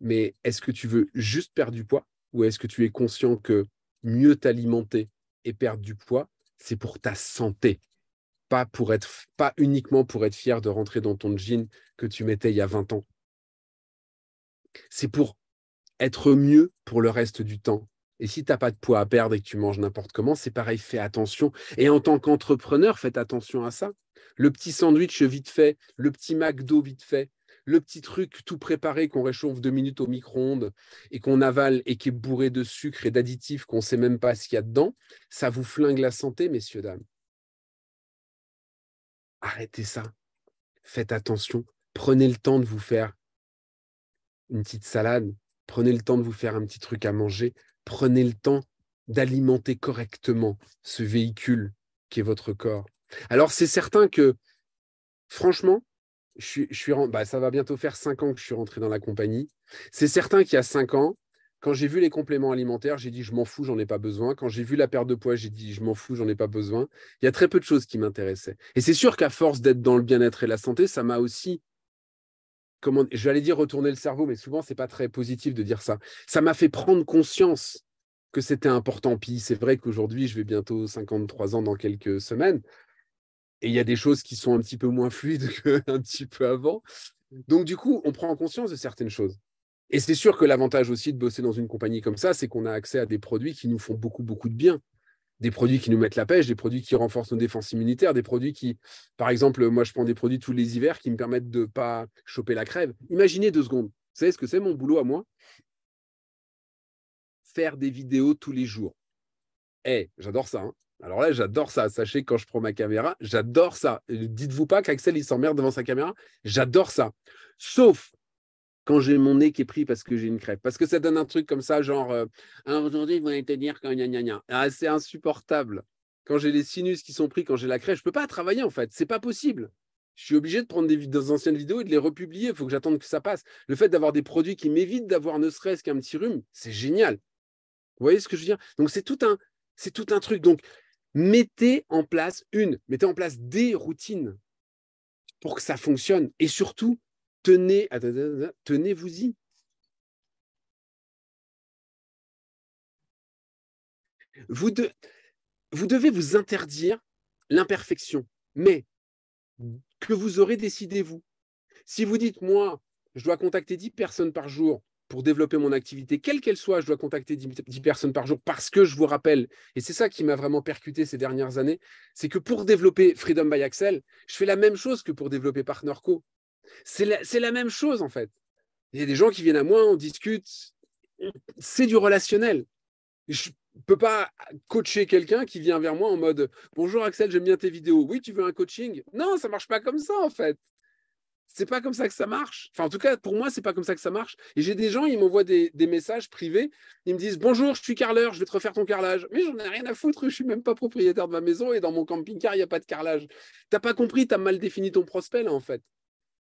Mais est-ce que tu veux juste perdre du poids ou est-ce que tu es conscient que mieux t'alimenter et perdre du poids, c'est pour ta santé. Pas, pour être, pas uniquement pour être fier de rentrer dans ton jean que tu mettais il y a 20 ans. C'est pour être mieux pour le reste du temps. Et si tu n'as pas de poids à perdre et que tu manges n'importe comment, c'est pareil, fais attention. Et en tant qu'entrepreneur, faites attention à ça. Le petit sandwich vite fait, le petit McDo vite fait, le petit truc tout préparé qu'on réchauffe deux minutes au micro-ondes et qu'on avale et qui est bourré de sucre et d'additifs qu'on ne sait même pas ce qu'il y a dedans, ça vous flingue la santé, messieurs, dames. Arrêtez ça. Faites attention. Prenez le temps de vous faire une petite salade. Prenez le temps de vous faire un petit truc à manger. Prenez le temps d'alimenter correctement ce véhicule qui est votre corps. Alors c'est certain que, franchement, je suis, bah, ça va bientôt faire cinq ans que je suis rentré dans la compagnie. C'est certain qu'il y a cinq ans, quand j'ai vu les compléments alimentaires, j'ai dit je m'en fous, j'en ai pas besoin. Quand j'ai vu la perte de poids, j'ai dit je m'en fous, j'en ai pas besoin. Il y a très peu de choses qui m'intéressaient. Et c'est sûr qu'à force d'être dans le bien-être et la santé, ça m'a aussi comment j'allais dire retourner le cerveau, mais souvent c'est pas très positif de dire ça. Ça m'a fait prendre conscience que c'était important. Puis c'est vrai qu'aujourd'hui, je vais bientôt 53 ans dans quelques semaines et il y a des choses qui sont un petit peu moins fluides qu'un petit peu avant. Donc, du coup, on prend conscience de certaines choses. Et c'est sûr que l'avantage aussi de bosser dans une compagnie comme ça, c'est qu'on a accès à des produits qui nous font beaucoup, beaucoup de bien. Des produits qui nous mettent la pêche, des produits qui renforcent nos défenses immunitaires, des produits qui, par exemple, moi je prends des produits tous les hivers qui me permettent de ne pas choper la crève. Imaginez deux secondes. Vous savez ce que c'est mon boulot à moi Faire des vidéos tous les jours. Eh, j'adore ça. Hein. Alors là, j'adore ça. Sachez quand je prends ma caméra, j'adore ça. Dites-vous pas qu'Axel, il s'emmerde devant sa caméra. J'adore ça. Sauf quand j'ai mon nez qui est pris parce que j'ai une crêpe. Parce que ça donne un truc comme ça, genre, euh, ah, aujourd'hui, vous allez te dire quand gna gna gna. Ah, c'est insupportable. Quand j'ai les sinus qui sont pris, quand j'ai la crêpe, je ne peux pas travailler en fait. C'est pas possible. Je suis obligé de prendre des, anciennes vidéos et de les republier. Il faut que j'attende que ça passe. Le fait d'avoir des produits qui m'évitent d'avoir ne serait-ce qu'un petit rhume, c'est génial. Vous voyez ce que je veux dire Donc, c'est tout un, c'est tout un truc. Donc, mettez en place une, mettez en place des routines pour que ça fonctionne. Et surtout, tenez, tenez-vous-y. Vous, vous devez vous interdire l'imperfection, mais que vous aurez décidé vous. Si vous dites, moi, je dois contacter 10 personnes par jour pour développer mon activité, quelle qu'elle soit, je dois contacter 10, personnes par jour parce que je vous rappelle, et c'est ça qui m'a vraiment percuté ces dernières années, c'est que pour développer Freedom by Axel, je fais la même chose que pour développer Partner Co. C'est la, la, même chose en fait. Il y a des gens qui viennent à moi, on discute, c'est du relationnel. Je ne peux pas coacher quelqu'un qui vient vers moi en mode Bonjour Axel, j'aime bien tes vidéos. Oui, tu veux un coaching Non, ça ne marche pas comme ça en fait c'est pas comme ça que ça marche. Enfin, en tout cas, pour moi, c'est pas comme ça que ça marche. Et j'ai des gens, ils m'envoient des, messages privés. Ils me disent Bonjour, je suis Carleur, je vais te refaire ton carrelage. Mais j'en ai rien à foutre, je suis même pas propriétaire de ma maison et dans mon camping-car, il n'y a pas de carrelage. T'as pas compris, tu as mal défini ton prospect, là, en fait.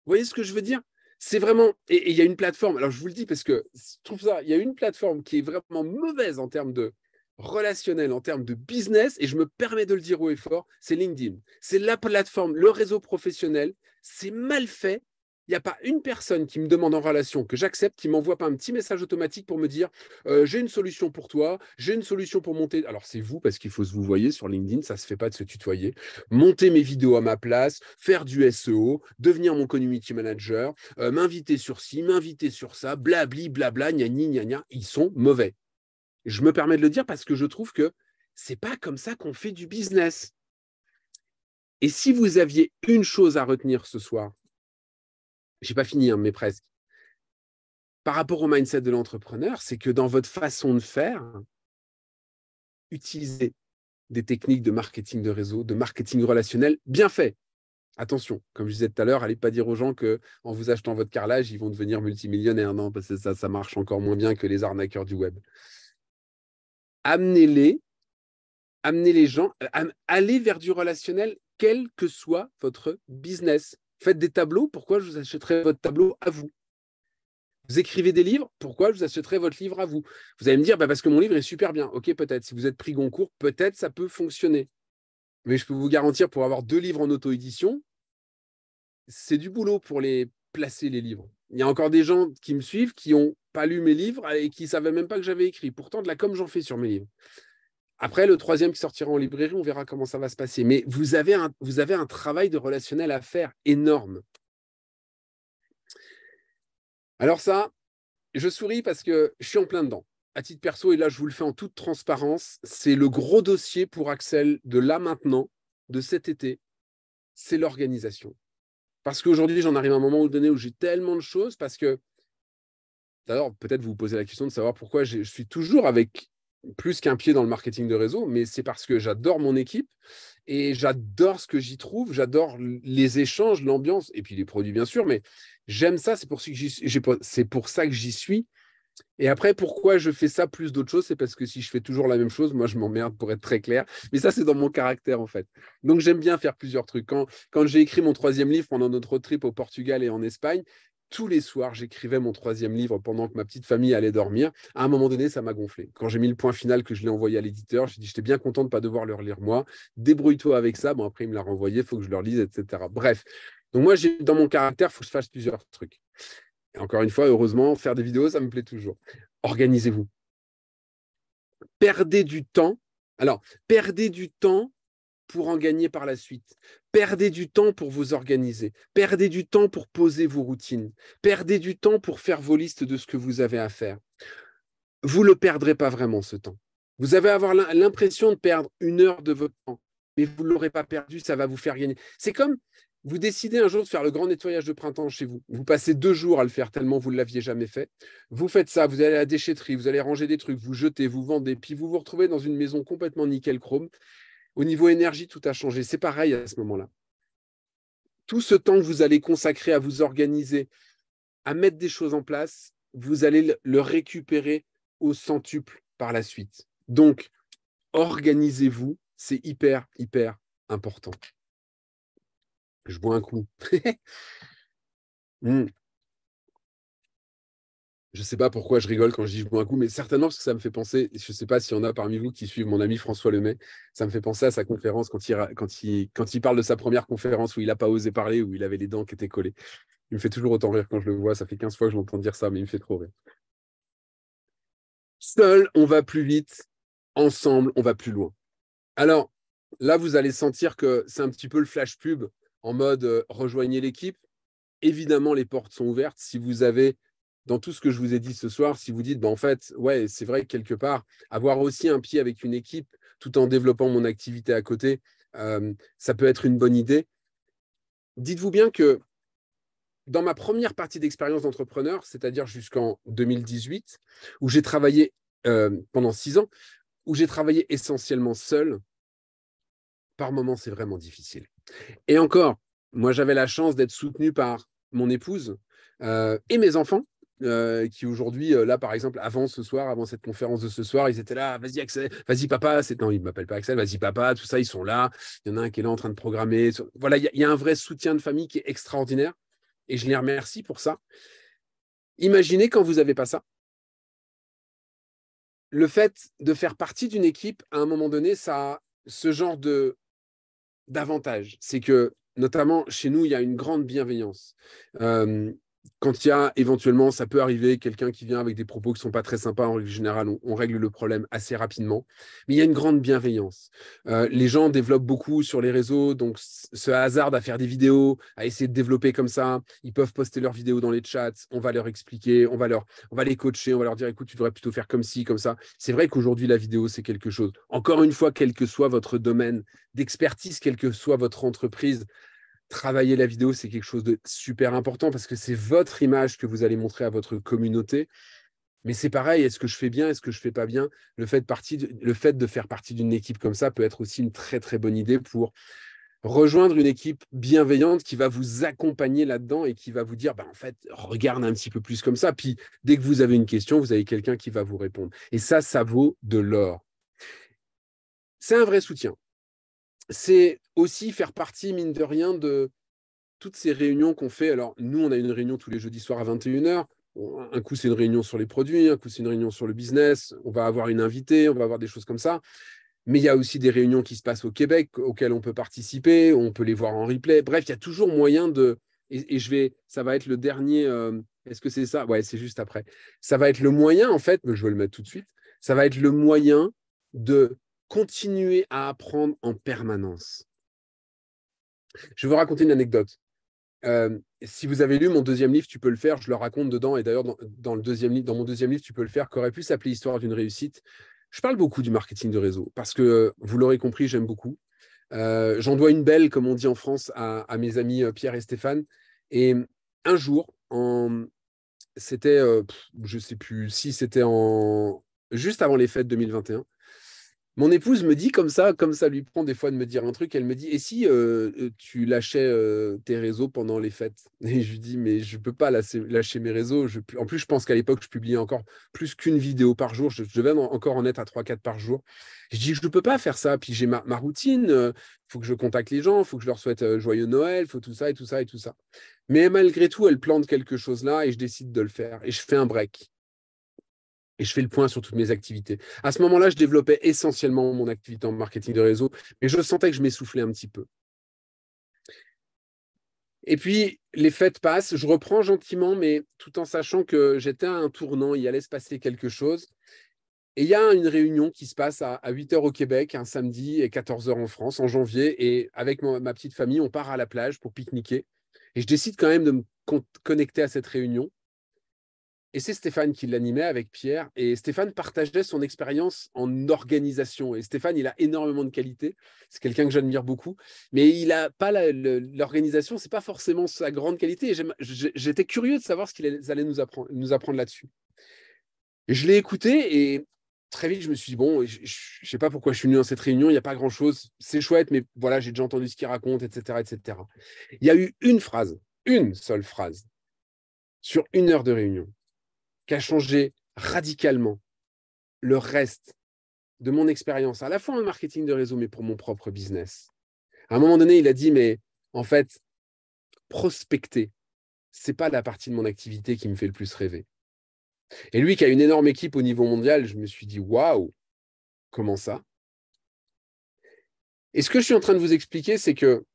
Vous voyez ce que je veux dire C'est vraiment. Et il y a une plateforme, alors je vous le dis parce que je trouve ça, il y a une plateforme qui est vraiment mauvaise en termes de, relationnel, en termes de business, et je me permets de le dire haut et fort, c'est LinkedIn. C'est la plateforme, le réseau professionnel c'est mal fait. Il n'y a pas une personne qui me demande en relation que j'accepte, qui m'envoie pas un petit message automatique pour me dire euh, j'ai une solution pour toi, j'ai une solution pour monter. Alors c'est vous parce qu'il faut se vous voyez sur LinkedIn, ça se fait pas de se tutoyer. Monter mes vidéos à ma place, faire du SEO, devenir mon community manager, euh, m'inviter sur ci, m'inviter sur ça, blabli, blabla, gna gna Ils sont mauvais. Je me permets de le dire parce que je trouve que c'est pas comme ça qu'on fait du business. Et si vous aviez une chose à retenir ce soir, je n'ai pas fini, hein, mais presque, par rapport au mindset de l'entrepreneur, c'est que dans votre façon de faire, utilisez des techniques de marketing de réseau, de marketing relationnel bien fait. Attention, comme je disais tout à l'heure, n'allez pas dire aux gens qu'en vous achetant votre carrelage, ils vont devenir multimillionnaires. Non, parce que ça, ça marche encore moins bien que les arnaqueurs du web. Amenez-les, amenez les gens, allez vers du relationnel quel que soit votre business. Faites des tableaux, pourquoi je vous achèterai votre tableau à vous Vous écrivez des livres, pourquoi je vous achèterai votre livre à vous Vous allez me dire, bah, parce que mon livre est super bien. Ok, peut-être. Si vous êtes pris Goncourt, peut-être ça peut fonctionner. Mais je peux vous garantir, pour avoir deux livres en auto-édition, c'est du boulot pour les placer, les livres. Il y a encore des gens qui me suivent qui n'ont pas lu mes livres et qui ne savaient même pas que j'avais écrit. Pourtant, de la comme j'en fais sur mes livres. Après, le troisième qui sortira en librairie, on verra comment ça va se passer. Mais vous avez un, travail de relationnel à faire énorme. Alors ça, je souris parce que je suis en plein dedans. À titre perso, et là je vous le fais en toute transparence, c'est le gros dossier pour Axel de là maintenant, de cet été, c'est l'organisation. Parce qu'aujourd'hui, j'en arrive à un moment donné où j'ai tellement de choses, parce que D'abord, peut-être vous vous posez la question de savoir pourquoi je suis toujours avec plus qu'un pied dans le marketing de réseau, mais c'est parce que j'adore mon équipe et j'adore ce que j'y trouve, j'adore les échanges, l'ambiance et puis les produits bien sûr, mais j'aime ça, c'est pour, ça que j'y suis. Et après, pourquoi je fais ça plus d'autres choses C'est parce que si je fais toujours la même chose, moi, je m'emmerde, pour être très clair. Mais ça, c'est dans mon caractère, en fait. Donc, j'aime bien faire plusieurs trucs. quand j'ai écrit mon troisième livre pendant notre trip au Portugal et en Espagne, tous les soirs, j'écrivais mon troisième livre pendant que ma petite famille allait dormir. À un moment donné, ça m'a gonflé. Quand j'ai mis le point final que je l'ai envoyé à l'éditeur, j'ai dit j'étais bien content de ne pas devoir le relire moi. Débrouille-toi avec ça. Bon, après, il me l'a renvoyé, il faut que je le relise, etc. Bref. Donc, moi, j'ai dans mon caractère, il faut que je fasse plusieurs trucs. encore une fois, heureusement, faire des vidéos, ça me plaît toujours. Organisez-vous. Perdez du temps. Alors, perdez du temps pour en gagner par la suite. Perdez du temps pour vous organiser. Perdez du temps pour poser vos routines. Perdez du temps pour faire vos listes de ce que vous avez à faire. Vous ne le perdrez pas vraiment ce temps. Vous allez avoir l'impression de perdre une heure de votre temps, mais vous ne l'aurez pas perdu, ça va vous faire gagner. C'est comme vous décidez un jour de faire le grand nettoyage de printemps chez vous. Vous passez deux jours à le faire tellement vous ne l'aviez jamais fait. Vous faites ça, vous allez à la déchetterie, vous allez ranger des trucs, vous jetez, vous vendez, puis vous vous retrouvez dans une maison complètement nickel chrome. Au niveau énergie, tout a changé. C'est pareil à ce moment-là. Tout ce temps que vous allez consacrer à vous organiser, à mettre des choses en place, vous allez le récupérer au centuple par la suite. Donc, organisez-vous, c'est hyper, hyper important. Je bois un coup. Hmm je ne sais pas pourquoi je rigole quand je dis je bois un coup, mais certainement parce que ça me fait penser, je ne sais pas s'il y en a parmi vous qui suivent mon ami François Lemay, ça me fait penser à sa conférence quand il, quand il, quand il parle de sa première conférence où il n'a pas osé parler, où il avait les dents qui étaient collées. Il me fait toujours autant rire quand je le vois, ça fait 15 fois que je l'entends dire ça, mais il me fait trop rire. Seul, on va plus vite, ensemble, on va plus loin. Alors, là, vous allez sentir que c'est un petit peu le flash pub en mode euh, rejoignez l'équipe. Évidemment, les portes sont ouvertes. Si vous avez dans tout ce que je vous ai dit ce soir, si vous dites, ben en fait, ouais, c'est vrai quelque part, avoir aussi un pied avec une équipe tout en développant mon activité à côté, ça peut être une bonne idée. Dites-vous bien que dans ma première partie d'expérience d'entrepreneur, c'est-à-dire jusqu'en 2018, où j'ai travaillé pendant six ans, où j'ai travaillé essentiellement seul, par moment, c'est vraiment difficile. Et encore, moi, j'avais la chance d'être soutenu par mon épouse et mes enfants, euh, qui aujourd'hui, euh, là par exemple, avant ce soir, avant cette conférence de ce soir, ils étaient là, vas-y Axel, vas-y papa, c'est... non, ils ne m'appellent pas Axel, vas-y papa, tout ça, ils sont là, il y en a un qui est là en train de programmer. Voilà, il y, a un vrai soutien de famille qui est extraordinaire et je les remercie pour ça. Imaginez quand vous n'avez pas ça. Le fait de faire partie d'une équipe, à un moment donné, ça a ce genre de d'avantage. C'est que notamment chez nous, il y a une grande bienveillance. Euh, quand il y a éventuellement, ça peut arriver, quelqu'un qui vient avec des propos qui ne sont pas très sympas, en règle générale, on, règle le problème assez rapidement. Mais il y a une grande bienveillance. Euh, les gens développent beaucoup sur les réseaux, donc se hasardent à faire des vidéos, à essayer de développer comme ça. Ils peuvent poster leurs vidéos dans les chats, on va leur expliquer, on va, leur, on va les coacher, on va leur dire, écoute, tu devrais plutôt faire comme ci, comme ça. C'est vrai qu'aujourd'hui, la vidéo, c'est quelque chose. Encore une fois, quel que soit votre domaine d'expertise, quelle que soit votre entreprise, travailler la vidéo, c'est quelque chose de super important parce que c'est votre image que vous allez montrer à votre communauté. Mais c'est pareil, est-ce que je fais bien, est-ce que je ne fais pas bien le fait, de faire partie d'une équipe comme ça peut être aussi une très très bonne idée pour rejoindre une équipe bienveillante qui va vous accompagner là-dedans et qui va vous dire, bah, en fait, regarde un petit peu plus comme ça. Puis dès que vous avez une question, vous avez quelqu'un qui va vous répondre. Et ça, ça vaut de l'or. C'est un vrai soutien c'est aussi faire partie, mine de rien, de toutes ces réunions qu'on fait. Alors, nous, on a une réunion tous les jeudis soirs à 21h. Un coup, c'est une réunion sur les produits, un coup, c'est une réunion sur le business. On va avoir une invitée, on va avoir des choses comme ça. Mais il y a aussi des réunions qui se passent au Québec auxquelles on peut participer, on peut les voir en replay. Bref, il y a toujours moyen de. Et, je vais, ça va être le dernier. Euh, est-ce que c'est ça Ouais, c'est juste après. Ça va être le moyen, en fait, mais je vais le mettre tout de suite. Ça va être le moyen de continuer à apprendre en permanence. Je vais vous raconter une anecdote. Euh, si vous avez lu mon deuxième livre, tu peux le faire, je le raconte dedans, et d'ailleurs dans, le deuxième livre, dans mon deuxième livre, tu peux le faire, qu'aurait pu s'appeler Histoire d'une réussite. Je parle beaucoup du marketing de réseau, parce que vous l'aurez compris, j'aime beaucoup. Euh, j'en dois une belle, comme on dit en France, à, mes amis euh, Pierre et Stéphane. Et un jour, c'était, je sais plus si c'était en... juste avant les fêtes 2021, mon épouse me dit comme ça, comme ça lui prend des fois de me dire un truc, elle me dit Et si euh, euh, tu lâchais euh, tes réseaux pendant les fêtes Et je lui dis Mais je ne peux pas lâcher, mes réseaux. en plus, je pense qu'à l'époque, je publiais encore plus qu'une vidéo par jour. Je, devais encore en être à 3-4 par jour. Je dis Je ne peux pas faire ça. Puis j'ai ma, ma, routine. Il faut que je contacte les gens, il faut que je leur souhaite joyeux Noël, il faut tout ça et tout ça et tout ça. Mais malgré tout, elle plante quelque chose là et je décide de le faire. Et je fais un break et je fais le point sur toutes mes activités. À ce moment-là, je développais essentiellement mon activité en marketing de réseau, mais je sentais que je m'essoufflais un petit peu. Et puis, les fêtes passent, je reprends gentiment, mais tout en sachant que j'étais à un tournant, il allait se passer quelque chose. Et il y a une réunion qui se passe à, 8h au Québec, un samedi, et 14h en France, en janvier. Et avec ma petite famille, on part à la plage pour pique-niquer. Et je décide quand même de me connecter à cette réunion. Et c'est Stéphane qui l'animait avec Pierre. Et Stéphane partageait son expérience en organisation. Et Stéphane, il a énormément de qualités. C'est quelqu'un que j'admire beaucoup. Mais il ce pas l'organisation, c'est pas forcément sa grande qualité. J'étais curieux de savoir ce qu'il allait nous apprendre, nous apprendre là-dessus. Je l'ai écouté et très vite, je me suis dit, bon, je ne sais pas pourquoi je suis venu dans cette réunion, il n'y a pas grand-chose. C'est chouette, mais voilà, j'ai déjà entendu ce qu'il raconte, etc., etc. Il y a eu une phrase, une seule phrase, sur une heure de réunion a changé radicalement le reste de mon expérience, à la fois en marketing de réseau, mais pour mon propre business. À un moment donné, il a dit, mais en fait, prospecter, c'est pas la partie de mon activité qui me fait le plus rêver. Et lui qui a une énorme équipe au niveau mondial, je me suis dit, waouh, comment ça Et ce que je suis en train de vous expliquer, c'est que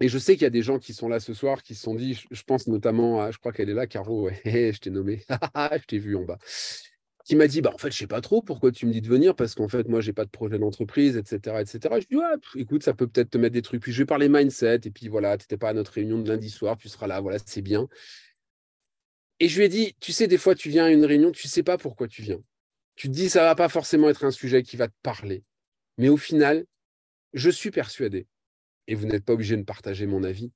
et je sais qu'il y a des gens qui sont là ce soir qui se sont dit, je, pense notamment à, je crois qu'elle est là, Caro, ouais, eh, je t'ai nommé, je t'ai vu en bas, qui m'a dit, bah, en fait, je sais pas trop pourquoi tu me dis de venir, parce qu'en fait, moi, je n'ai pas de projet d'entreprise, etc., etc. Je dis, ouais, écoute, ça peut peut-être te mettre des trucs. Puis je vais parler mindset, et puis voilà, tu n'étais pas à notre réunion de lundi soir, tu seras là, voilà, c'est bien. Et je lui ai dit, tu sais, des fois, tu viens à une réunion, tu ne sais pas pourquoi tu viens. Tu te dis, ça va pas forcément être un sujet qui va te parler. Mais au final, je suis persuadé et vous n'êtes pas obligé de partager mon avis,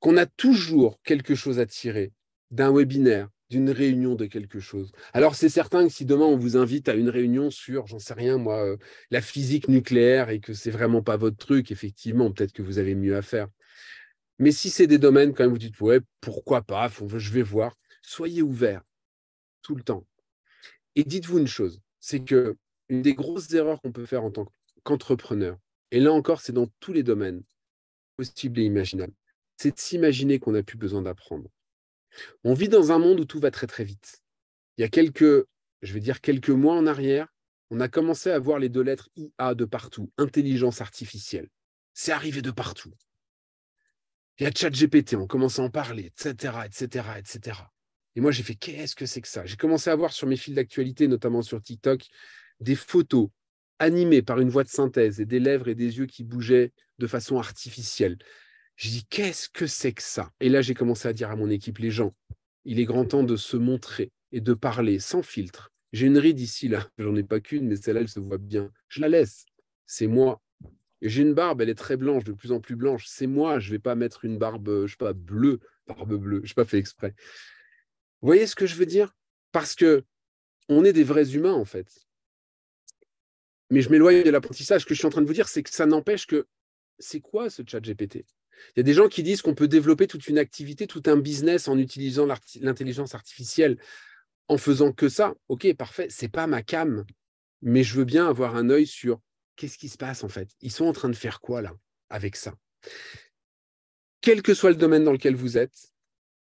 qu'on a toujours quelque chose à tirer d'un webinaire, d'une réunion de quelque chose. Alors c'est certain que si demain on vous invite à une réunion sur, j'en sais rien moi, euh, la physique nucléaire et que c'est vraiment pas votre truc, effectivement, peut-être que vous avez mieux à faire. Mais si c'est des domaines quand même, vous dites ouais, pourquoi pas, je vais voir. Soyez ouverts tout le temps. Et dites-vous une chose, c'est que une des grosses erreurs qu'on peut faire en tant qu'entrepreneur, et là encore, c'est dans tous les domaines, possible et imaginable. C'est de s'imaginer qu'on n'a plus besoin d'apprendre. On vit dans un monde où tout va très très vite. Il y a quelques, je vais dire quelques mois en arrière, on a commencé à voir les deux lettres IA de partout, intelligence artificielle. C'est arrivé de partout. Il y a ChatGPT, on commence à en parler, etc., etc., etc. Et moi, j'ai fait, qu'est-ce que c'est que ça J'ai commencé à voir sur mes fils d'actualité, notamment sur TikTok, des photos animé par une voix de synthèse et des lèvres et des yeux qui bougeaient de façon artificielle. Je dis qu'est-ce que c'est que ça Et là, j'ai commencé à dire à mon équipe, les gens, il est grand temps de se montrer et de parler sans filtre. J'ai une ride ici, là, j'en ai pas qu'une, mais celle-là, elle se voit bien. Je la laisse, c'est moi. J'ai une barbe, elle est très blanche, de plus en plus blanche. C'est moi, je ne vais pas mettre une barbe, je sais pas, bleue, barbe bleue, je sais pas fait exprès. Vous voyez ce que je veux dire Parce que on est des vrais humains, en fait mais je m'éloigne de l'apprentissage. Ce que je suis en train de vous dire, c'est que ça n'empêche que c'est quoi ce chat GPT Il y a des gens qui disent qu'on peut développer toute une activité, tout un business en utilisant l'intelligence artificielle, en faisant que ça. Ok, parfait, c'est pas ma cam, mais je veux bien avoir un œil sur qu'est-ce qui se passe en fait. Ils sont en train de faire quoi là avec ça Quel que soit le domaine dans lequel vous êtes,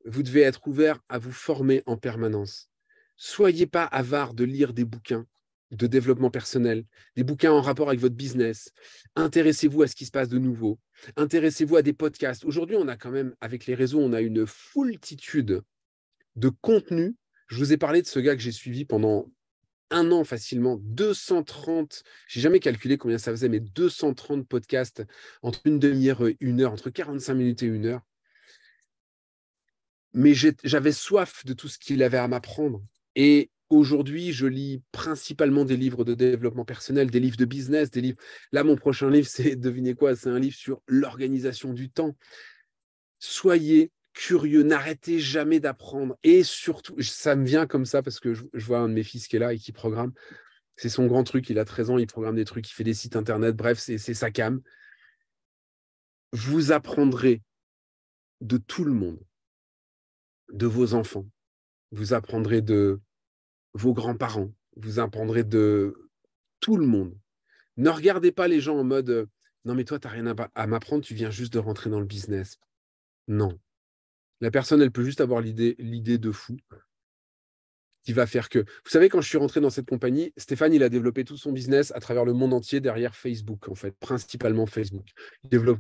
vous devez être ouvert à vous former en permanence. Soyez pas avare de lire des bouquins de développement personnel, des bouquins en rapport avec votre business. Intéressez-vous à ce qui se passe de nouveau. Intéressez-vous à des podcasts. Aujourd'hui, on a quand même, avec les réseaux, on a une foultitude de contenus. Je vous ai parlé de ce gars que j'ai suivi pendant un an facilement, 230, j'ai jamais calculé combien ça faisait, mais 230 podcasts entre une demi-heure et une heure, entre 45 minutes et une heure. Mais j'avais soif de tout ce qu'il avait à m'apprendre. Et Aujourd'hui, je lis principalement des livres de développement personnel, des livres de business, des livres. Là, mon prochain livre, c'est devinez quoi C'est un livre sur l'organisation du temps. Soyez curieux, n'arrêtez jamais d'apprendre. Et surtout, ça me vient comme ça parce que je, vois un de mes fils qui est là et qui programme. C'est son grand truc. Il a 13 ans, il programme des trucs, il fait des sites internet. Bref, c'est sa cam. Vous apprendrez de tout le monde, de vos enfants. Vous apprendrez de vos grands-parents, vous apprendrez de tout le monde. Ne regardez pas les gens en mode euh, non, mais toi, tu n'as rien à m'apprendre, tu viens juste de rentrer dans le business. Non. La personne, elle peut juste avoir l'idée, l'idée de fou qui va faire que. Vous savez, quand je suis rentré dans cette compagnie, Stéphane, il a développé tout son business à travers le monde entier derrière Facebook, en fait, principalement Facebook.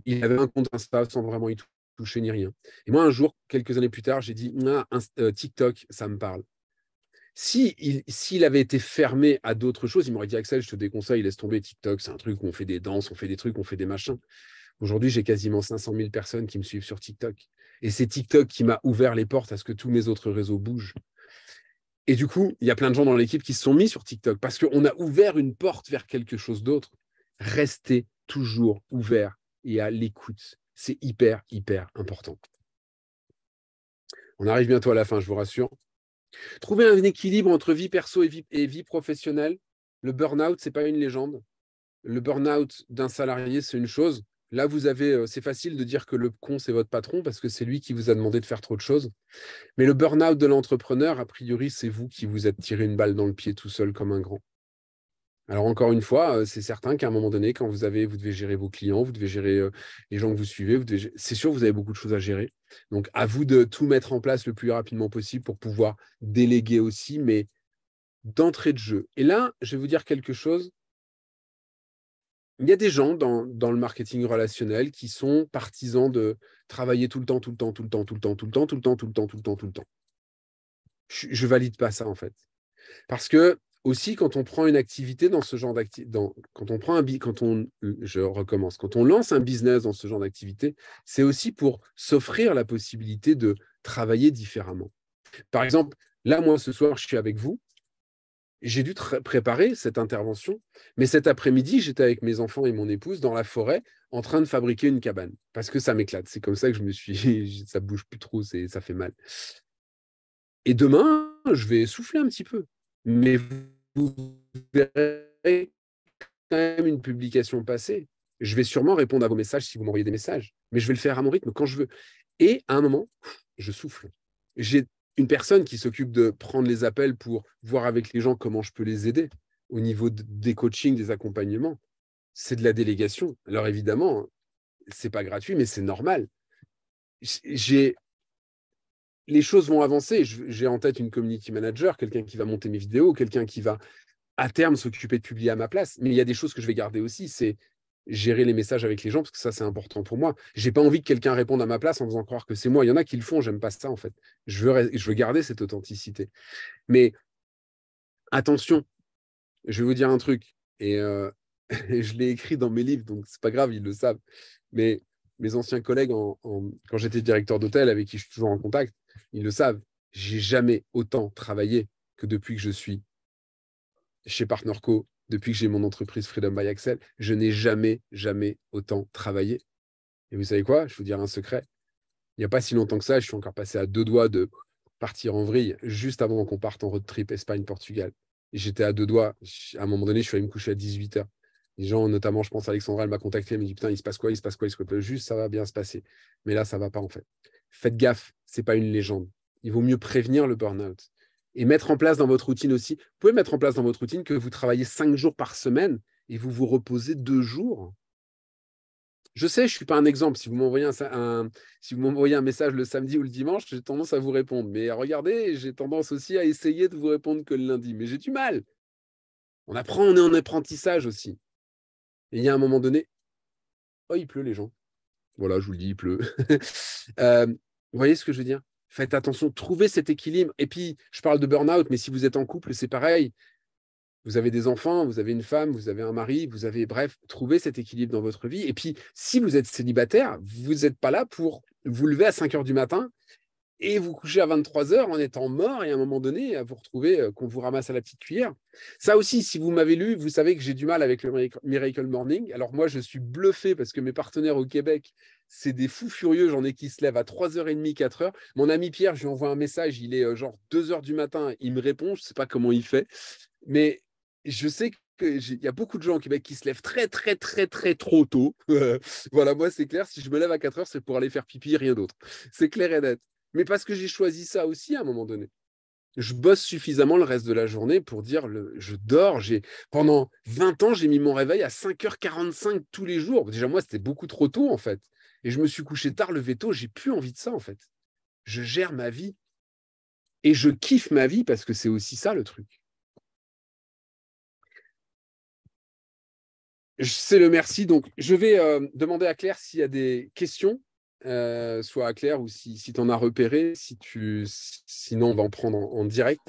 Il, avait un compte Insta sans vraiment y toucher ni rien. Et moi, un jour, quelques années plus tard, j'ai dit ah, euh, TikTok, ça me parle. Si s'il avait été fermé à d'autres choses, il m'aurait dit Axel, je te déconseille, laisse tomber TikTok, c'est un truc où on fait des danses, on fait des trucs, on fait des machins. Aujourd'hui, j'ai quasiment 500 000 personnes qui me suivent sur TikTok. Et c'est TikTok qui m'a ouvert les portes à ce que tous mes autres réseaux bougent. Et du coup, il y a plein de gens dans l'équipe qui se sont mis sur TikTok parce qu'on a ouvert une porte vers quelque chose d'autre. Restez toujours ouvert et à l'écoute. C'est hyper, hyper important. On arrive bientôt à la fin, je vous rassure. Trouver un équilibre entre vie perso et vie, professionnelle, le burn-out, ce n'est pas une légende. Le burn-out d'un salarié, c'est une chose. Là, vous avez, euh, c'est facile de dire que le con, c'est votre patron parce que c'est lui qui vous a demandé de faire trop de choses. Mais le burn-out de l'entrepreneur, a priori, c'est vous qui vous êtes tiré une balle dans le pied tout seul comme un grand. Alors encore une fois, c'est certain qu'à un moment donné, quand vous avez, vous devez gérer vos clients, vous devez gérer les gens que vous suivez, c'est sûr, vous avez beaucoup de choses à gérer. Donc à vous de tout mettre en place le plus rapidement possible pour pouvoir déléguer aussi, mais d'entrée de jeu. Et là, je vais vous dire quelque chose. Il y a des gens dans, le marketing relationnel qui sont partisans de travailler tout le temps, tout le temps, tout le temps, tout le temps, tout le temps, tout le temps, tout le temps, tout le temps, tout le temps. Je, ne valide pas ça en fait. Parce que aussi quand on prend une activité dans ce genre d'activité, quand on prend un quand on, je recommence, quand on lance un business dans ce genre d'activité, c'est aussi pour s'offrir la possibilité de travailler différemment. Par exemple, là, moi, ce soir, je suis avec vous. J'ai dû préparer cette intervention, mais cet après-midi, j'étais avec mes enfants et mon épouse dans la forêt en train de fabriquer une cabane parce que ça m'éclate. C'est comme ça que je me suis, ça bouge plus trop, ça fait mal. Et demain, je vais souffler un petit peu. Mais vous verrez quand même une publication passée Je vais sûrement répondre à vos messages si vous m'envoyez des messages, mais je vais le faire à mon rythme quand je veux. Et à un moment, je souffle. J'ai une personne qui s'occupe de prendre les appels pour voir avec les gens comment je peux les aider au niveau des coachings, des accompagnements. C'est de la délégation. Alors évidemment, c'est pas gratuit, mais c'est normal. J'ai les choses vont avancer. J'ai en tête une community manager, quelqu'un qui va monter mes vidéos, quelqu'un qui va à terme s'occuper de publier à ma place. Mais il y a des choses que je vais garder aussi, c'est gérer les messages avec les gens parce que ça c'est important pour moi. J'ai pas envie que quelqu'un réponde à ma place en faisant croire que c'est moi. Il y en a qui le font, j'aime pas ça en fait. Je veux, je veux garder cette authenticité. Mais attention, je vais vous dire un truc et, euh, je l'ai écrit dans mes livres donc c'est pas grave, ils le savent. Mais mes anciens collègues quand j'étais directeur d'hôtel avec qui je suis toujours en contact, ils le savent, j'ai jamais autant travaillé que depuis que je suis chez Partnerco, depuis que j'ai mon entreprise Freedom by Axel. Je n'ai jamais, jamais autant travaillé. Et vous savez quoi Je vais vous dire un secret. Il n'y a pas si longtemps que ça, je suis encore passé à deux doigts de partir en vrille juste avant qu'on parte en road trip Espagne-Portugal. J'étais à deux doigts. À un moment donné, je suis allé me coucher à 18 h les gens, notamment, je pense, Alexandra, elle m'a contacté, elle m'a dit Putain, il se passe quoi Il se passe quoi Il se passe Juste, ça va bien se passer. Mais là, ça va pas, en fait. Faites gaffe c'est pas une légende. Il vaut mieux prévenir le burn-out et mettre en place dans votre routine aussi. Vous pouvez mettre en place dans votre routine que vous travaillez cinq jours par semaine et vous vous reposez deux jours. Je sais, je ne suis pas un exemple. Si vous m'envoyez un, si vous m'envoyez un message le samedi ou le dimanche, j'ai tendance à vous répondre. Mais regardez, j'ai tendance aussi à essayer de vous répondre que le lundi. Mais j'ai du mal. On apprend, on est en apprentissage aussi. Et il y a un moment donné, oh, il pleut les gens. Voilà, je vous le dis, il pleut. Euh, vous voyez ce que je veux dire Faites attention, trouvez cet équilibre. Et puis, je parle de burn-out, mais si vous êtes en couple, c'est pareil. Vous avez des enfants, vous avez une femme, vous avez un mari, vous avez, bref, trouvez cet équilibre dans votre vie. Et puis, si vous êtes célibataire, vous n'êtes pas là pour vous lever à 5 h du matin et vous coucher à 23 heures en étant mort et à un moment donné, vous retrouver euh, qu'on vous ramasse à la petite cuillère. Ça aussi, si vous m'avez lu, vous savez que j'ai du mal avec le Miracle Morning. Alors moi, je suis bluffé parce que mes partenaires au Québec c'est des fous furieux. J'en ai qui se lèvent à 3h30, 4h. Mon ami Pierre, je lui envoie un message, il est euh, genre 2h du matin, il me répond, je ne sais pas comment il fait, mais je sais qu'il y a beaucoup de gens au Québec bah, qui se lèvent très, très, très, très trop tôt. voilà, moi, c'est clair, si je me lève à 4h, c'est pour aller faire pipi, rien d'autre. C'est clair et net. Mais parce que j'ai choisi ça aussi à un moment donné je bosse suffisamment le reste de la journée pour dire je dors. J'ai pendant 20 ans, j'ai mis mon réveil à 5h45 tous les jours. Déjà moi, c'était beaucoup trop tôt en fait. Et je me suis couché tard, le veto j'ai plus envie de ça en fait. Je gère ma vie et je kiffe ma vie parce que c'est aussi ça le truc. C'est le merci. Donc, je vais euh, demander à Claire s'il y a des questions, euh, soit à Claire ou si, tu en as repéré, si tu, sinon on va en prendre en, direct.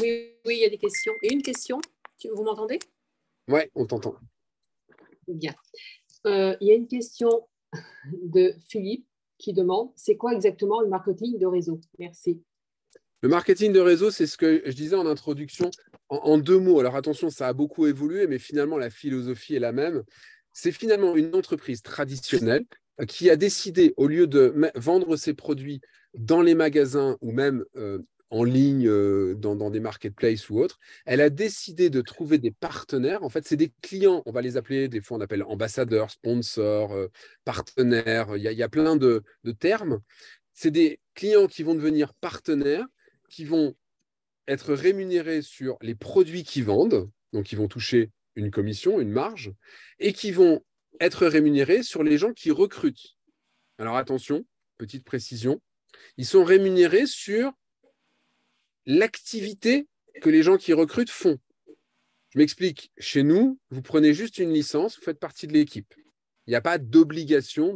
Oui, oui, il y a des questions. Et une question, vous m'entendez Oui, on t'entend. Bien. Euh, il y a une question de Philippe qui demande, c'est quoi exactement le marketing de réseau Merci. Le marketing de réseau, c'est ce que je disais en introduction, en, deux mots. Alors attention, ça a beaucoup évolué, mais finalement, la philosophie est la même. C'est finalement une entreprise traditionnelle qui a décidé, au lieu de vendre ses produits dans les magasins ou même euh, en ligne euh, dans, des marketplaces ou autres. Elle a décidé de trouver des partenaires. En fait, c'est des clients. On va les appeler, des fois on appelle ambassadeurs, sponsors, euh, partenaires. Il y, a, plein de, de termes. C'est des clients qui vont devenir partenaires, qui vont être rémunérés sur les produits qu'ils vendent. Donc, ils vont toucher une commission, une marge, et qui vont être rémunérés sur les gens qui recrutent. Alors attention, petite précision, ils sont rémunérés sur l'activité que les gens qui recrutent font. Je m'explique, chez nous, vous prenez juste une licence, vous faites partie de l'équipe. Il n'y a pas d'obligation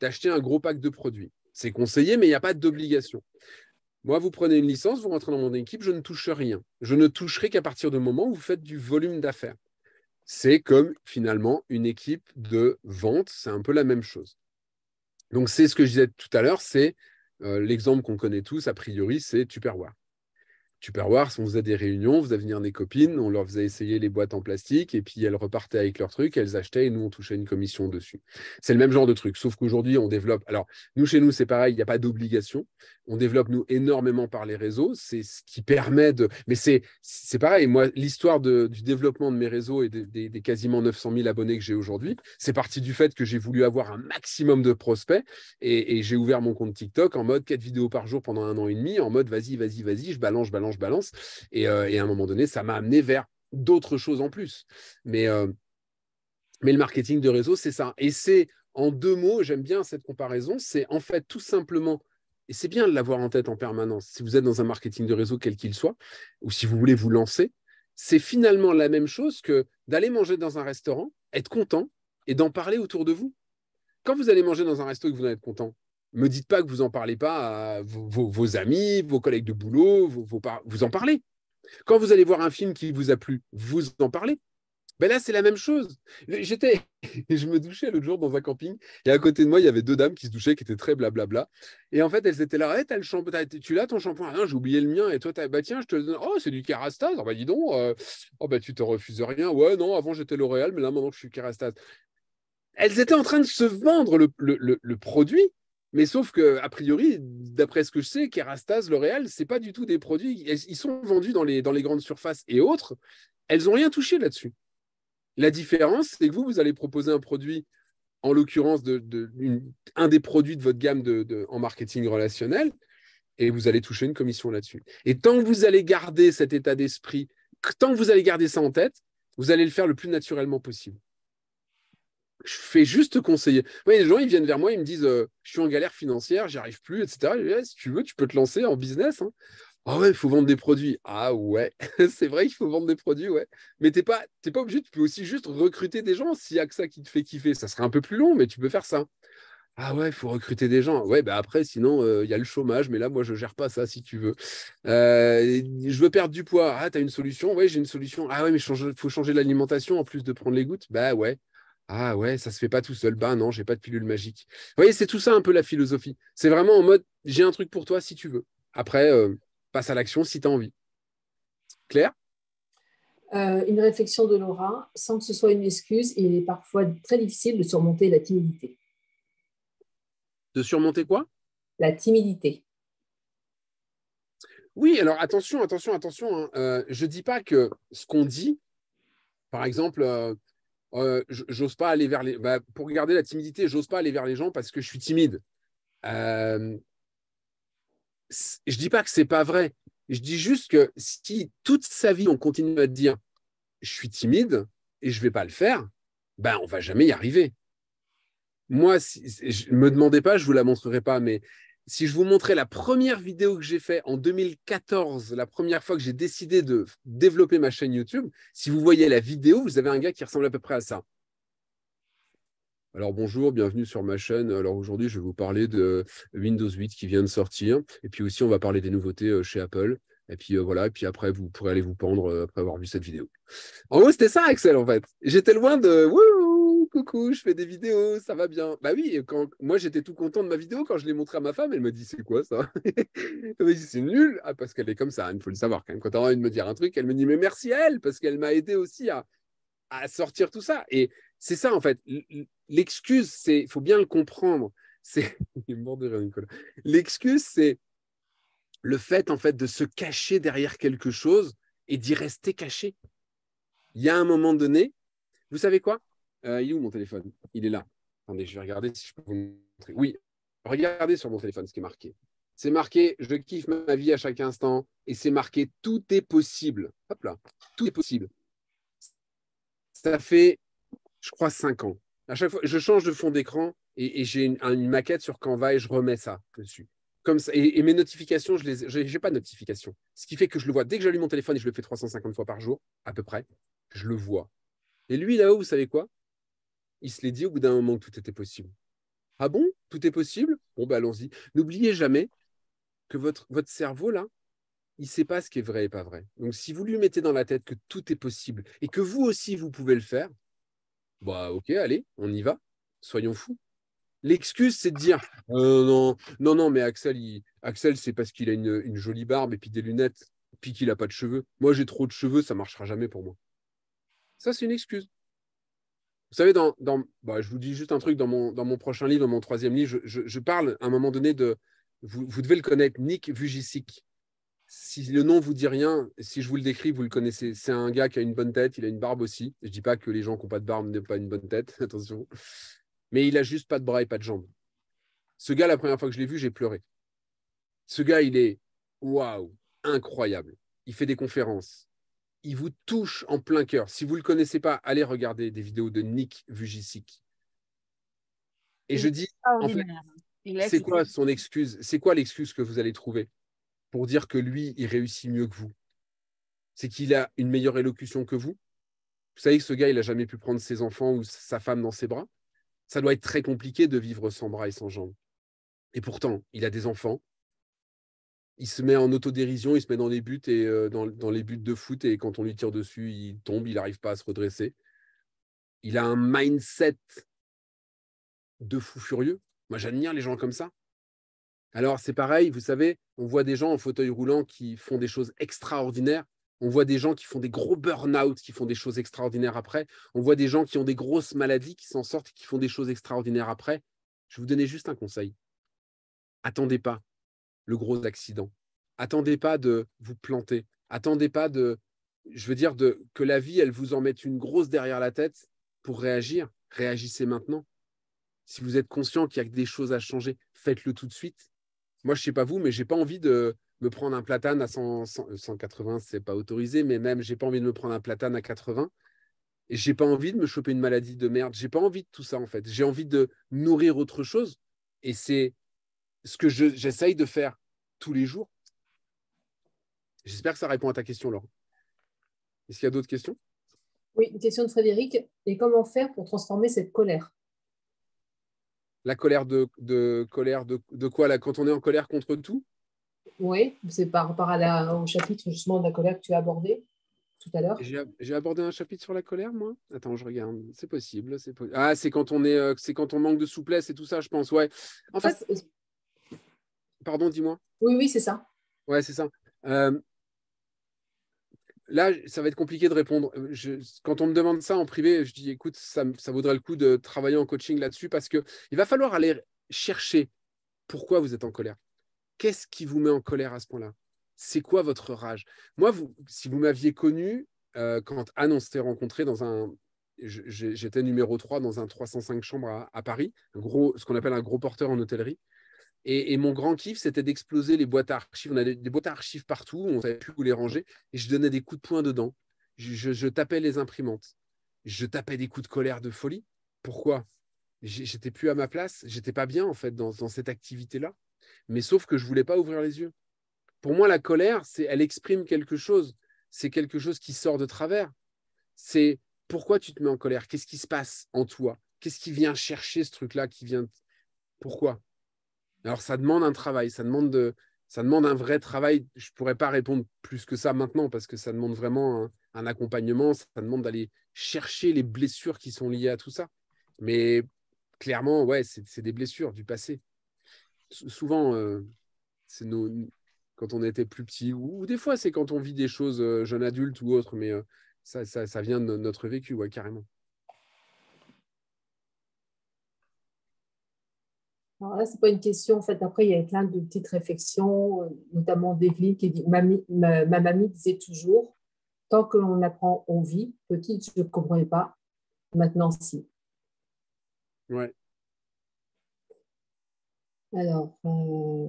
d'acheter un gros pack de produits. C'est conseillé, mais il n'y a pas d'obligation. Moi, vous prenez une licence, vous rentrez dans mon équipe, je ne touche rien. Je ne toucherai qu'à partir du moment où vous faites du volume d'affaires. C'est comme finalement une équipe de vente, c'est un peu la même chose. Donc c'est ce que je disais tout à l'heure, c'est euh, l'exemple qu'on connaît tous, a priori, c'est Tupperware. Tupperware, on faisait des réunions, on faisait venir des copines, on leur faisait essayer les boîtes en plastique, et puis elles repartaient avec leurs trucs, elles achetaient, et nous, on touchait une commission dessus. C'est le même genre de truc, sauf qu'aujourd'hui, on développe. Alors, nous, chez nous, c'est pareil, il n'y a pas d'obligation. On développe, nous, énormément par les réseaux. C'est ce qui permet de. Mais c'est pareil, moi, l'histoire du développement de mes réseaux et des, quasiment 900 000 abonnés que j'ai aujourd'hui, c'est parti du fait que j'ai voulu avoir un maximum de prospects, et, et j'ai ouvert mon compte TikTok en mode 4 vidéos par jour pendant un an et demi, en mode vas-y, vas-y, vas-y, je balance, je balance balance, balance. Euh, et, à un moment donné, ça m'a amené vers d'autres choses en plus. Mais, euh, mais le marketing de réseau, c'est ça. Et c'est en deux mots, j'aime bien cette comparaison, c'est en fait tout simplement, et c'est bien de l'avoir en tête en permanence, si vous êtes dans un marketing de réseau quel qu'il soit, ou si vous voulez vous lancer, c'est finalement la même chose que d'aller manger dans un restaurant, être content et d'en parler autour de vous. Quand vous allez manger dans un resto et que vous êtes content, me dites pas que vous n'en parlez pas à vos, amis, vos collègues de boulot, vous en parlez. Quand vous allez voir un film qui vous a plu, vous en parlez. Ben là, c'est la même chose. J'étais, je me douchais l'autre jour dans un camping, et à côté de moi, il y avait deux dames qui se douchaient, qui étaient très blablabla. Et en fait, elles étaient là, eh, tu as le tu l'as ton shampoing ah j'ai oublié le mien, et toi, bah, tiens, je te donne. Oh, c'est du Kerastase. Ah bah, dis donc, euh, oh, bah, tu te refuses rien. Ouais, non, avant j'étais L'Oréal, mais là, maintenant je suis Kerastase. Elles étaient en train de se vendre le produit, mais sauf que, a priori, d'après ce que je sais, Kerastase, L'Oréal, n'est pas du tout des produits. Ils sont vendus dans les, grandes surfaces et autres. Elles n'ont rien touché là-dessus. La différence, c'est que vous, vous allez proposer un produit, en l'occurrence, un des produits de votre gamme en marketing relationnel, et vous allez toucher une commission là-dessus. Et tant que vous allez garder cet état d'esprit, tant que vous allez garder ça en tête, vous allez le faire le plus naturellement possible je fais juste conseiller. les gens, ils viennent vers moi, ils me disent euh, Je suis en galère financière, j'y arrive plus, etc. si tu veux, tu peux te lancer en business. Hein. Ah ouais, il faut vendre des produits. Ah ouais, c'est vrai qu'il faut vendre des produits, ouais. Mais t'es pas, pas obligé, tu peux aussi juste recruter des gens s'il y a que ça qui te fait kiffer. Ça serait un peu plus long, mais tu peux faire ça. Ah ouais, il faut recruter des gens. Ouais, bah après, sinon, euh, il y a le chômage, mais là, moi, je ne gère pas ça si tu veux. Euh, je veux perdre du poids. Ah, tu as une solution. Ouais, j'ai une solution. Ah ouais, mais il faut changer l'alimentation en plus de prendre les gouttes. Bah ouais. Ah ouais, ça se fait pas tout seul. Bah non, j'ai pas de pilule magique. Vous voyez, c'est tout ça un peu la philosophie. C'est vraiment en mode j'ai un truc pour toi si tu veux. Après, euh, passe à l'action si tu as envie. Claire euh, Une réflexion de Laura. Sans que ce soit une excuse, il est parfois très difficile de surmonter la timidité. De surmonter quoi La timidité. Oui, alors attention, attention, attention. Hein. Euh, je ne dis pas que ce qu'on dit, par exemple, euh, j'ose pas aller vers les. Bah, pour garder la timidité, j'ose pas aller vers les gens parce que je suis timide. Je euh, Je dis pas que c'est pas vrai. Je dis juste que si toute sa vie on continue à dire je suis timide et je vais pas le faire, ben on va jamais y arriver. Moi, si, je me demandez pas, je vous la montrerai pas, mais si je vous montrais la première vidéo que j'ai faite en 2014, la première fois que j'ai décidé de développer ma chaîne YouTube, si vous voyez la vidéo, vous avez un gars qui ressemble à peu près à ça. Alors bonjour, bienvenue sur ma chaîne. Alors aujourd'hui, je vais vous parler de Windows 8 qui vient de sortir. Et puis aussi, on va parler des nouveautés euh, chez Apple. Et puis euh, voilà, et puis après, vous pourrez aller vous pendre euh, après avoir vu cette vidéo. En gros, c'était ça, Axel, en fait. J'étais loin de... Wouh coucou, je fais des vidéos, ça va bien. Bah oui, quand, moi j'étais tout content de ma vidéo quand je l'ai montré à ma femme, elle me dit c'est quoi ça Elle me dit c'est nul, ah, parce qu'elle est comme ça, hein, il faut le savoir quand même. Quand elle a envie de me dire un truc, elle me dit mais merci à elle, parce qu'elle m'a aidé aussi à, sortir tout ça. Et c'est ça en fait, l'excuse, c'est, il faut bien le comprendre, c'est, mort de rire Nicolas, l'excuse c'est le fait en fait de se cacher derrière quelque chose et d'y rester caché. Il y a un moment donné, vous savez quoi euh, il est où mon téléphone Il est là. Attendez, je vais regarder si je peux vous montrer. Oui, regardez sur mon téléphone ce qui est marqué. C'est marqué je kiffe ma vie à chaque instant et c'est marqué tout est possible. Hop là, tout est possible. Ça fait, je crois, cinq ans. À chaque fois, je change de fond d'écran et, j'ai une, maquette sur Canva et je remets ça dessus. Comme ça, et, mes notifications, je n'ai pas de notification. Ce qui fait que je le vois dès que j'allume mon téléphone et je le fais 350 fois par jour, à peu près, je le vois. Et lui là-haut, vous savez quoi il se l'est dit au bout d'un moment que tout était possible. Ah bon Tout est possible Bon, ben allons-y. N'oubliez jamais que votre, votre cerveau, là, il ne sait pas ce qui est vrai et pas vrai. Donc, si vous lui mettez dans la tête que tout est possible et que vous aussi, vous pouvez le faire, bah, ok, allez, on y va. Soyons fous. L'excuse, c'est de dire euh, non, non, non, mais Axel, Axel c'est parce qu'il a une, une, jolie barbe et puis des lunettes, puis qu'il n'a pas de cheveux. Moi, j'ai trop de cheveux, ça ne marchera jamais pour moi. Ça, c'est une excuse. Vous savez, bah, je vous dis juste un truc, dans mon, prochain livre, dans mon troisième livre, je, parle à un moment donné de, vous, devez le connaître, Nick Vujicic. Si le nom vous dit rien, si je vous le décris, vous le connaissez. C'est un gars qui a une bonne tête, il a une barbe aussi. Je ne dis pas que les gens qui n'ont pas de barbe n'ont pas une bonne tête, attention. Mais il a juste pas de bras et pas de jambes. Ce gars, la première fois que je l'ai vu, j'ai pleuré. Ce gars, il est waouh, incroyable. Il fait des conférences il vous touche en plein cœur. Si vous ne le connaissez pas, allez regarder des vidéos de Nick Vujicic. Et je dis, c'est quoi son excuse C'est quoi l'excuse que vous allez trouver pour dire que lui, il réussit mieux que vous C'est qu'il a une meilleure élocution que vous Vous savez que ce gars, il n'a jamais pu prendre ses enfants ou sa femme dans ses bras Ça doit être très compliqué de vivre sans bras et sans jambes. Et pourtant, il a des enfants, il se met en autodérision, il se met dans les buts et euh, dans, les buts de foot et quand on lui tire dessus, il tombe, il n'arrive pas à se redresser. Il a un mindset de fou furieux. Moi, j'admire les gens comme ça. Alors, c'est pareil, vous savez, on voit des gens en fauteuil roulant qui font des choses extraordinaires. On voit des gens qui font des gros burn-out, qui font des choses extraordinaires après. On voit des gens qui ont des grosses maladies, qui s'en sortent, qui font des choses extraordinaires après. Je vous donnais juste un conseil. Attendez pas le gros accident. Attendez pas de vous planter. Attendez pas de, je veux dire, de, que la vie, elle vous en mette une grosse derrière la tête pour réagir. Réagissez maintenant. Si vous êtes conscient qu'il y a des choses à changer, faites-le tout de suite. Moi, je sais pas vous, mais j'ai pas envie de me prendre un platane à 100, 100, 180, c'est pas autorisé, mais même j'ai pas envie de me prendre un platane à 80 et j'ai pas envie de me choper une maladie de merde, j'ai pas envie de tout ça en fait. J'ai envie de nourrir autre chose et c'est ce que j'essaye de faire tous les jours. J'espère que ça répond à ta question, Laurent. Est-ce qu'il y a d'autres questions Oui, une question de Frédéric. Et comment faire pour transformer cette colère La colère de, colère de, quoi là, Quand on est en colère contre tout Oui, c'est par rapport au chapitre justement de la colère que tu as abordé tout à l'heure. J'ai abordé un chapitre sur la colère, moi. Attends, je regarde. C'est possible. Ah, c'est quand on est, euh, c'est quand on manque de souplesse et tout ça, je pense. Ouais. En ah, fait, Pardon, dis-moi. Oui, oui, c'est ça. Ouais, c'est ça. Euh, là, ça va être compliqué de répondre. quand on me demande ça en privé, je dis écoute, ça, vaudrait le coup de travailler en coaching là-dessus parce qu'il va falloir aller chercher pourquoi vous êtes en colère. Qu'est-ce qui vous met en colère à ce point-là C'est quoi votre rage Moi, si vous m'aviez connu, euh, quand Anne, on s'était rencontré dans un. J'étais numéro 3 dans un 305 chambre à, Paris, gros, ce qu'on appelle un gros porteur en hôtellerie. Et, mon grand kiff, c'était d'exploser les boîtes à archives. On avait des boîtes à archives partout, on ne savait plus où les ranger. Et je donnais des coups de poing dedans. Je, tapais les imprimantes. Je tapais des coups de colère de folie. Pourquoi J'étais plus à ma place. J'étais pas bien, en fait, dans, cette activité-là. Mais sauf que je voulais pas ouvrir les yeux. Pour moi, la colère, c'est elle exprime quelque chose. C'est quelque chose qui sort de travers. C'est pourquoi tu te mets en colère Qu'est-ce qui se passe en toi Qu'est-ce qui vient chercher ce truc-là qui vient Pourquoi alors ça demande un travail, ça demande, de, ça demande un vrai travail. Je ne pourrais pas répondre plus que ça maintenant parce que ça demande vraiment un, accompagnement, ça demande d'aller chercher les blessures qui sont liées à tout ça. Mais clairement, ouais, c'est des blessures du passé. souvent, euh, c'est nos, quand on était plus petit, ou, des fois c'est quand on vit des choses jeunes jeune adulte ou autre, mais euh, ça, vient de notre vécu, carrément. Alors là, ce n'est pas une question. En fait, après, il y a plein de petites réflexions, euh, notamment d'Evelyne qui dit ma, mamie disait toujours Tant que l'on apprend, on vit. Petite, je ne comprenais pas. Maintenant, si. Ouais. Alors, euh,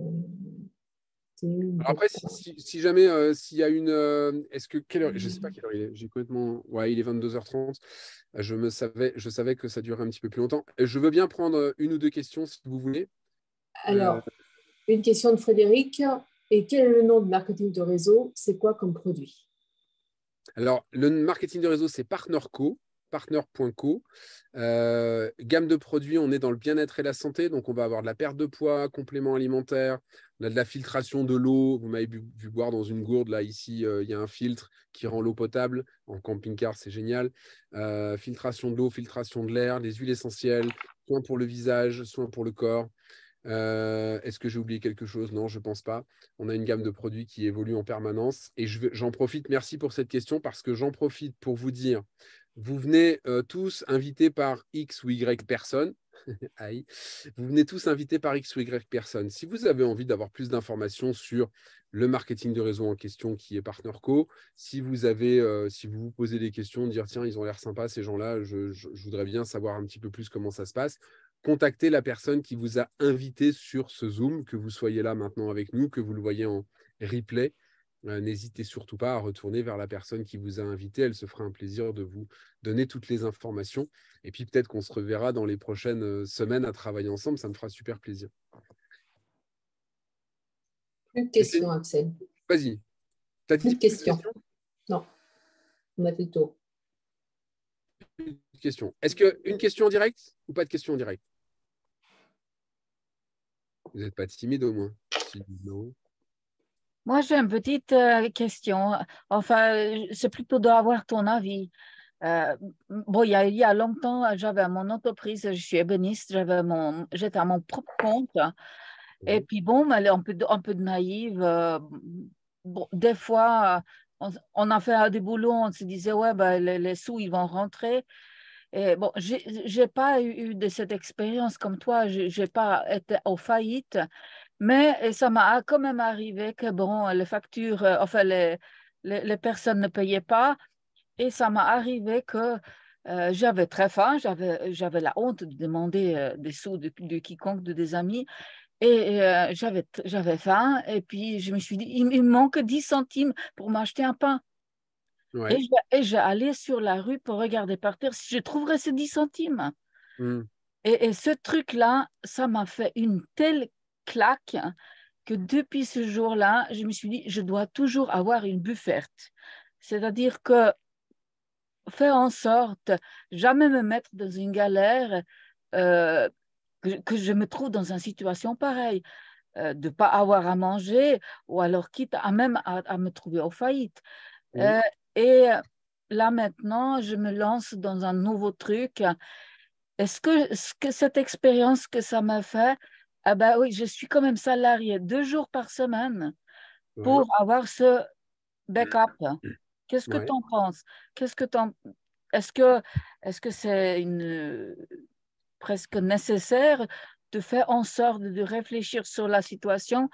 Mmh. Après, si, jamais, euh, s'il y a une. Euh, est-ce que. Quelle heure, je ne sais pas quelle heure il est. J'ai complètement. Ouais, il est 22h30. Je, me savais, je savais que ça durerait un petit peu plus longtemps. Je veux bien prendre euh, une ou deux questions si vous voulez. Alors, une question de Frédéric. Et quel est le nom de marketing de réseau C'est quoi comme produit Alors, le marketing de réseau, c'est Partnerco partner.co. Euh, gamme de produits, on est dans le bien-être et la santé, donc on va avoir de la perte de poids, complément alimentaire on a de la filtration de l'eau. Vous m'avez vu, boire dans une gourde, là, ici, euh, il y a un filtre qui rend l'eau potable. En camping-car, c'est génial. Euh, filtration de l'eau, filtration de l'air, les huiles essentielles, soins pour le visage, soins pour le corps. Est-ce que j'ai oublié quelque chose Non, je ne pense pas. On a une gamme de produits qui évolue en permanence. Et j'en profite, merci pour cette question, parce que j'en profite pour vous dire vous venez euh, tous invités par X ou Y personnes. vous venez tous invités par X ou Y personne. Si vous avez envie d'avoir plus d'informations sur le marketing de réseau en question qui est PartnerCo, si vous avez, euh, si vous vous posez des questions, dire tiens, ils ont l'air sympas ces gens-là, je voudrais bien savoir un petit peu plus comment ça se passe contactez la personne qui vous a invité sur ce Zoom, que vous soyez là maintenant avec nous, que vous le voyez en replay. Euh, n'hésitez surtout pas à retourner vers la personne qui vous a invité. Elle se fera un plaisir de vous donner toutes les informations. Et puis peut-être qu'on se reverra dans les prochaines euh, semaines à travailler ensemble. Ça me fera super plaisir. Une question, Axel. Vas-y. Une question. Non. On a fait le tour. Une question. Est-ce qu'une question en direct ou pas de question en direct Vous n'êtes pas timide au moins. Moi, j'ai une petite euh, question. Enfin, c'est plutôt d'avoir ton avis. Euh, bon, il y, a, il y a longtemps, j'avais mon entreprise, je suis ébéniste, mon, j'étais à mon propre compte. Et puis bon, elle est un peu, naïve. Euh, des fois, on, a fait des boulots, on se disait, ouais, ben, les, sous, ils vont rentrer. Et bon, j'ai pas eu de cette expérience comme toi, j'ai pas été en faillite. Mais euh, ça m'a quand même arrivé que bon, les factures, euh, enfin les, les, personnes ne payaient pas. Et ça m'a arrivé que euh, j'avais très faim, j'avais, j'avais la honte de demander des sous de, de, quiconque, de des amis. Et j'avais, j'avais faim. Et puis je me suis dit, il, me manque 10 centimes pour m'acheter un pain. Et, j'ai, allé sur la rue pour regarder par terre si je trouverais ces 10 centimes. Mmh. Et, et, ce truc-là, ça m'a fait une telle claque que depuis ce jour-là, je me suis dit, je dois toujours avoir une bufferte. C'est-à-dire que faire en sorte, jamais me mettre dans une galère, euh, que, je me trouve dans une situation pareille, euh, de ne pas avoir à manger, ou alors quitte à même à, me trouver en faillite. Euh, et là maintenant, je me lance dans un nouveau truc. Est-ce que, est -ce que cette expérience que ça m'a fait, ah bah oui, je suis quand même salarié deux jours par semaine pour avoir ce backup. Qu'est-ce que tu en penses Qu'est-ce que Est-ce que est-ce que c'est une presque nécessaire de faire en sorte de réfléchir sur la situation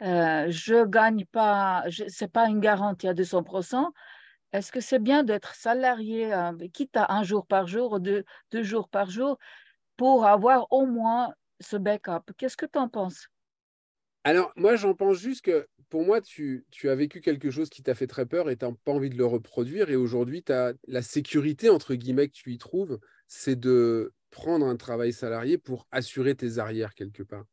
Je euh, Je gagne pas, Ce n'est pas une garantie à 200 est-ce que c'est bien d'être salarié, euh, quitte à un jour par jour, deux, deux jours par jour, pour avoir au moins ce backup. Qu'est-ce que tu en penses Alors, moi, j'en pense juste que pour moi, tu, as vécu quelque chose qui t'a fait très peur et tu n'as pas envie de le reproduire. Et aujourd'hui, la sécurité, entre guillemets, que tu y trouves, c'est de prendre un travail salarié pour assurer tes arrières quelque part.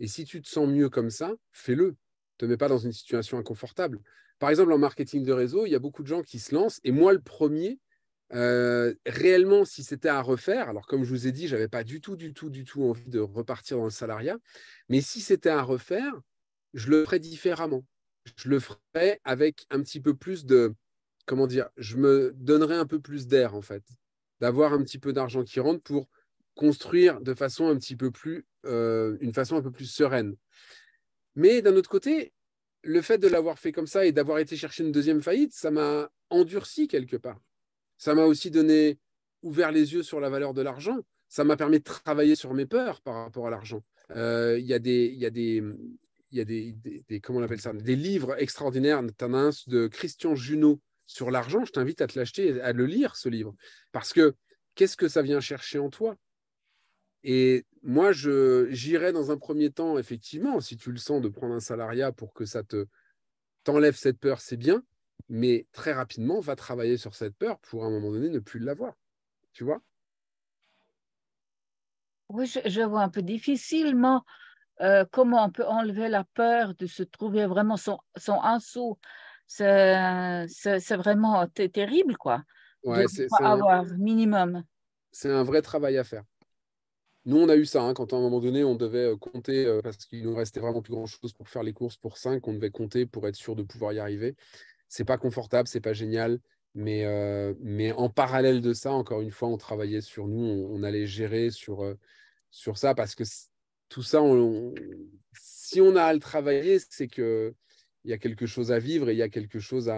Et si tu te sens mieux comme ça, fais-le. Te mets pas dans une situation inconfortable. Par exemple, en marketing de réseau, il y a beaucoup de gens qui se lancent, et moi le premier, réellement, si c'était à refaire, alors comme je vous ai dit, j'avais pas du tout, du tout, du tout envie de repartir dans le salariat, mais si c'était à refaire, je le ferais différemment. Je le ferais avec un petit peu plus de, comment dire, je me donnerais un peu plus d'air en fait, d'avoir un petit peu d'argent qui rentre pour construire de façon un petit peu plus, une façon un peu plus sereine. Mais d'un autre côté, le fait de l'avoir fait comme ça et d'avoir été chercher une deuxième faillite, ça m'a endurci quelque part. Ça m'a aussi donné, ouvert les yeux sur la valeur de l'argent. Ça m'a permis de travailler sur mes peurs par rapport à l'argent. Euh, il y a des, il y a des, il a des, comment on appelle ça, des livres extraordinaires, un de Christian Junot sur l'argent. Je t'invite à te l'acheter, à le lire ce livre, parce que qu'est-ce que ça vient chercher en toi Et moi, je j'irai dans un premier temps, effectivement, si tu le sens, de prendre un salariat pour que ça te t'enlève cette peur, c'est bien mais très rapidement, va travailler sur cette peur pour à un moment donné ne plus l'avoir. Tu vois Oui, je, vois un peu difficilement euh, comment on peut enlever la peur de se trouver vraiment son, son sou. C'est vraiment terrible, quoi. de pas avoir minimum. C'est un vrai travail à faire. Nous, on a eu ça, hein, quand à un moment donné, on devait euh, compter, euh, parce qu'il nous restait vraiment plus grand-chose pour faire les courses pour 5, on devait compter pour être sûr de pouvoir y arriver. C'est pas confortable, c'est pas génial. Mais, euh, mais en parallèle de ça, encore une fois, on travaillait sur nous, on, allait gérer sur, euh, sur ça parce que tout ça, si on a à le travailler, c'est qu'il y a quelque chose à vivre et il y a quelque chose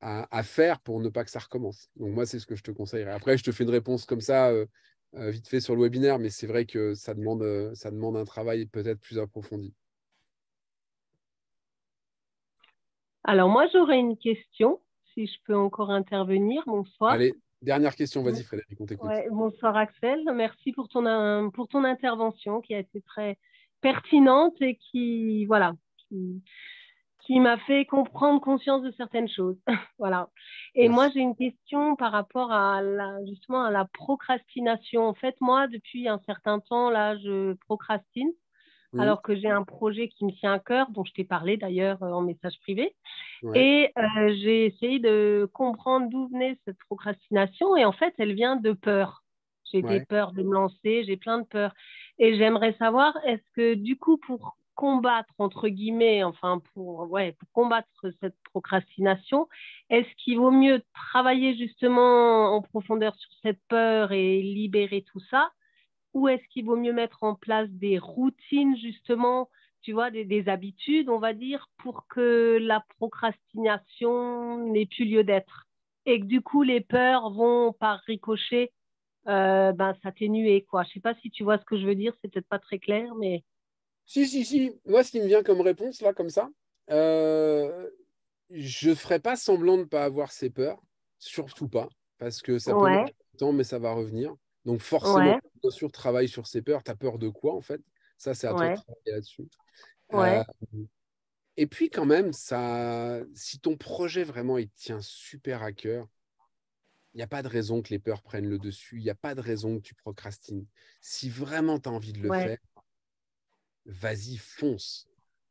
à, faire pour ne pas que ça recommence. Donc, moi, c'est ce que je te conseillerais. Après, je te fais une réponse comme ça, euh, vite fait sur le webinaire, mais c'est vrai que ça demande, ça demande un travail peut-être plus approfondi. Alors moi, j'aurais une question, si je peux encore intervenir. Bonsoir. Allez, dernière question, vas-y Frédéric, on t'écoute. bonsoir Axel, merci pour ton, euh, pour ton intervention qui a été très pertinente et qui, voilà, qui, m'a fait comprendre conscience de certaines choses. voilà. Et moi, j'ai une question par rapport à la, justement à la procrastination. En fait, moi, depuis un certain temps, là, je procrastine alors que j'ai un projet qui me tient à cœur, dont je t'ai parlé d'ailleurs euh, en message privé. Et euh, j'ai essayé de comprendre d'où venait cette procrastination, et en fait, elle vient de peur. J'ai des peurs de me lancer, j'ai plein de peurs. Et j'aimerais savoir, est-ce que du coup, pour combattre, entre guillemets, enfin, pour, ouais, pour combattre cette procrastination, est-ce qu'il vaut mieux travailler justement en profondeur sur cette peur et libérer tout ça ou est-ce qu'il vaut mieux mettre en place des routines, justement, tu vois, des, habitudes, on va dire, pour que la procrastination n'ait plus lieu d'être et que du coup, les peurs vont par ricochet euh, ben, s'atténuer, quoi. Je ne sais pas si tu vois ce que je veux dire, c'est peut-être pas très clair, mais... Si, si, si. Moi, ce qui me vient comme réponse, là, comme ça, euh, je ne ferai pas semblant de ne pas avoir ces peurs, surtout pas, parce que ça peut être du temps, mais ça va revenir. Donc forcément, bien sûr, travaille sur ses peurs. Tu as peur de quoi en fait Ça, c'est à toi de travailler là-dessus. et puis quand même, ça, si ton projet vraiment il tient super à cœur, il n'y a pas de raison que les peurs prennent le dessus. Il n'y a pas de raison que tu procrastines. Si vraiment tu as envie de le faire, vas-y, fonce.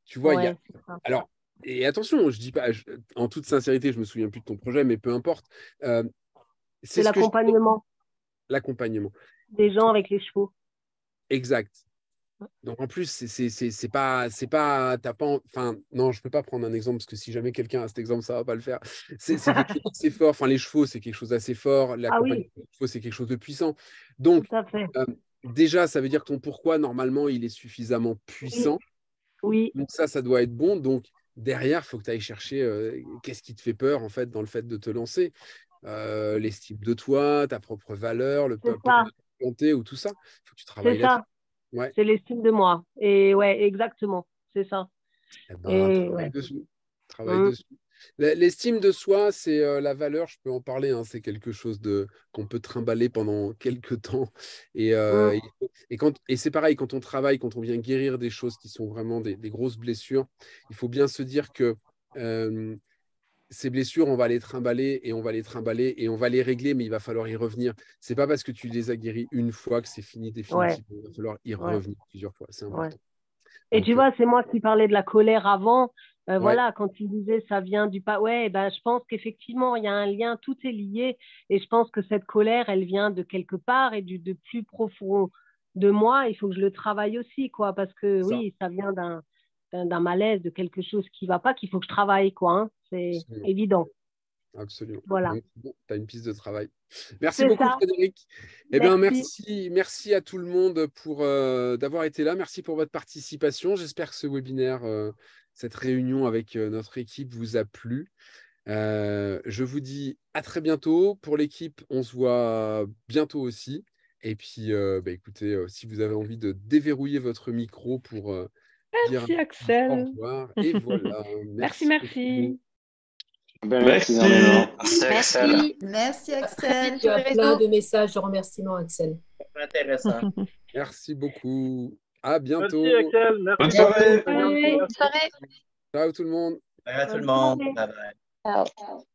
Tu vois, il y a... alors. Et attention, je dis pas, en toute sincérité, je me souviens plus de ton projet, mais peu importe. c'est l'accompagnement l'accompagnement. Des gens avec les chevaux. Exact. Donc en plus, c'est pas, c'est pas, tapant. pas, enfin non, je peux pas prendre un exemple parce que si jamais quelqu'un a cet exemple, ça va pas le faire. C'est fort. Enfin les chevaux, c'est quelque chose assez fort. La ah chevaux, c'est quelque chose de puissant. Donc euh, déjà, ça veut dire que ton pourquoi normalement, il est suffisamment puissant. Oui. Donc ça, ça doit être bon. Donc derrière, faut que tu ailles chercher euh, qu'est-ce qui te fait peur en fait dans le fait de te lancer. Euh, l'estime de toi, ta propre valeur, le peuple compté ou tout ça. Il faut que tu travailles C'est ça. C'est l'estime de moi. Et ouais, exactement. C'est ça. Eh ben, travaille dessus. Mmh. L'estime de soi, c'est euh, la valeur, je peux en parler, hein, c'est quelque chose de qu'on peut trimballer pendant quelques temps. Euh, mmh. Et, quand, et c'est pareil, quand on travaille, quand on vient guérir des choses qui sont vraiment des, grosses blessures, il faut bien se dire que ces blessures, on va les trimballer et on va les trimballer et on va les régler, mais il va falloir y revenir. C'est pas parce que tu les as guéris une fois que c'est fini définitivement. Il va falloir y revenir plusieurs fois. C'est important. Et tu euh, vois, c'est moi qui parlais de la colère avant. Euh, voilà, quand il disait ça vient du pas. Ouais, ben, je pense qu'effectivement, il y a un lien, tout est lié. Et je pense que cette colère, elle vient de quelque part et du de plus profond de moi. Il faut que je le travaille aussi, quoi. Parce que oui, ça vient d'un malaise, de quelque chose qui ne va pas, qu'il faut que je travaille, quoi. Hein c'est évident. Absolument. Voilà. tu as une piste de travail. Merci beaucoup, Frédéric. Eh merci. bien, merci, merci à tout le monde pour euh, d'avoir été là. Merci pour votre participation. J'espère que ce webinaire, euh, cette réunion avec euh, notre équipe vous a plu. je vous dis à très bientôt. Pour l'équipe, on se voit bientôt aussi. Et puis, bah, écoutez, si vous avez envie de déverrouiller votre micro pour merci, Axel. merci. merci. Ben, merci. Merci. merci. merci, Axel. Il plein de messages de remerciement, Axel. Intéressant. merci beaucoup. À bientôt. Merci, Axel. Merci. Bonne soirée. Bonne soirée. Ciao tout le monde. Ciao tout le monde. Bye bye. Ciao.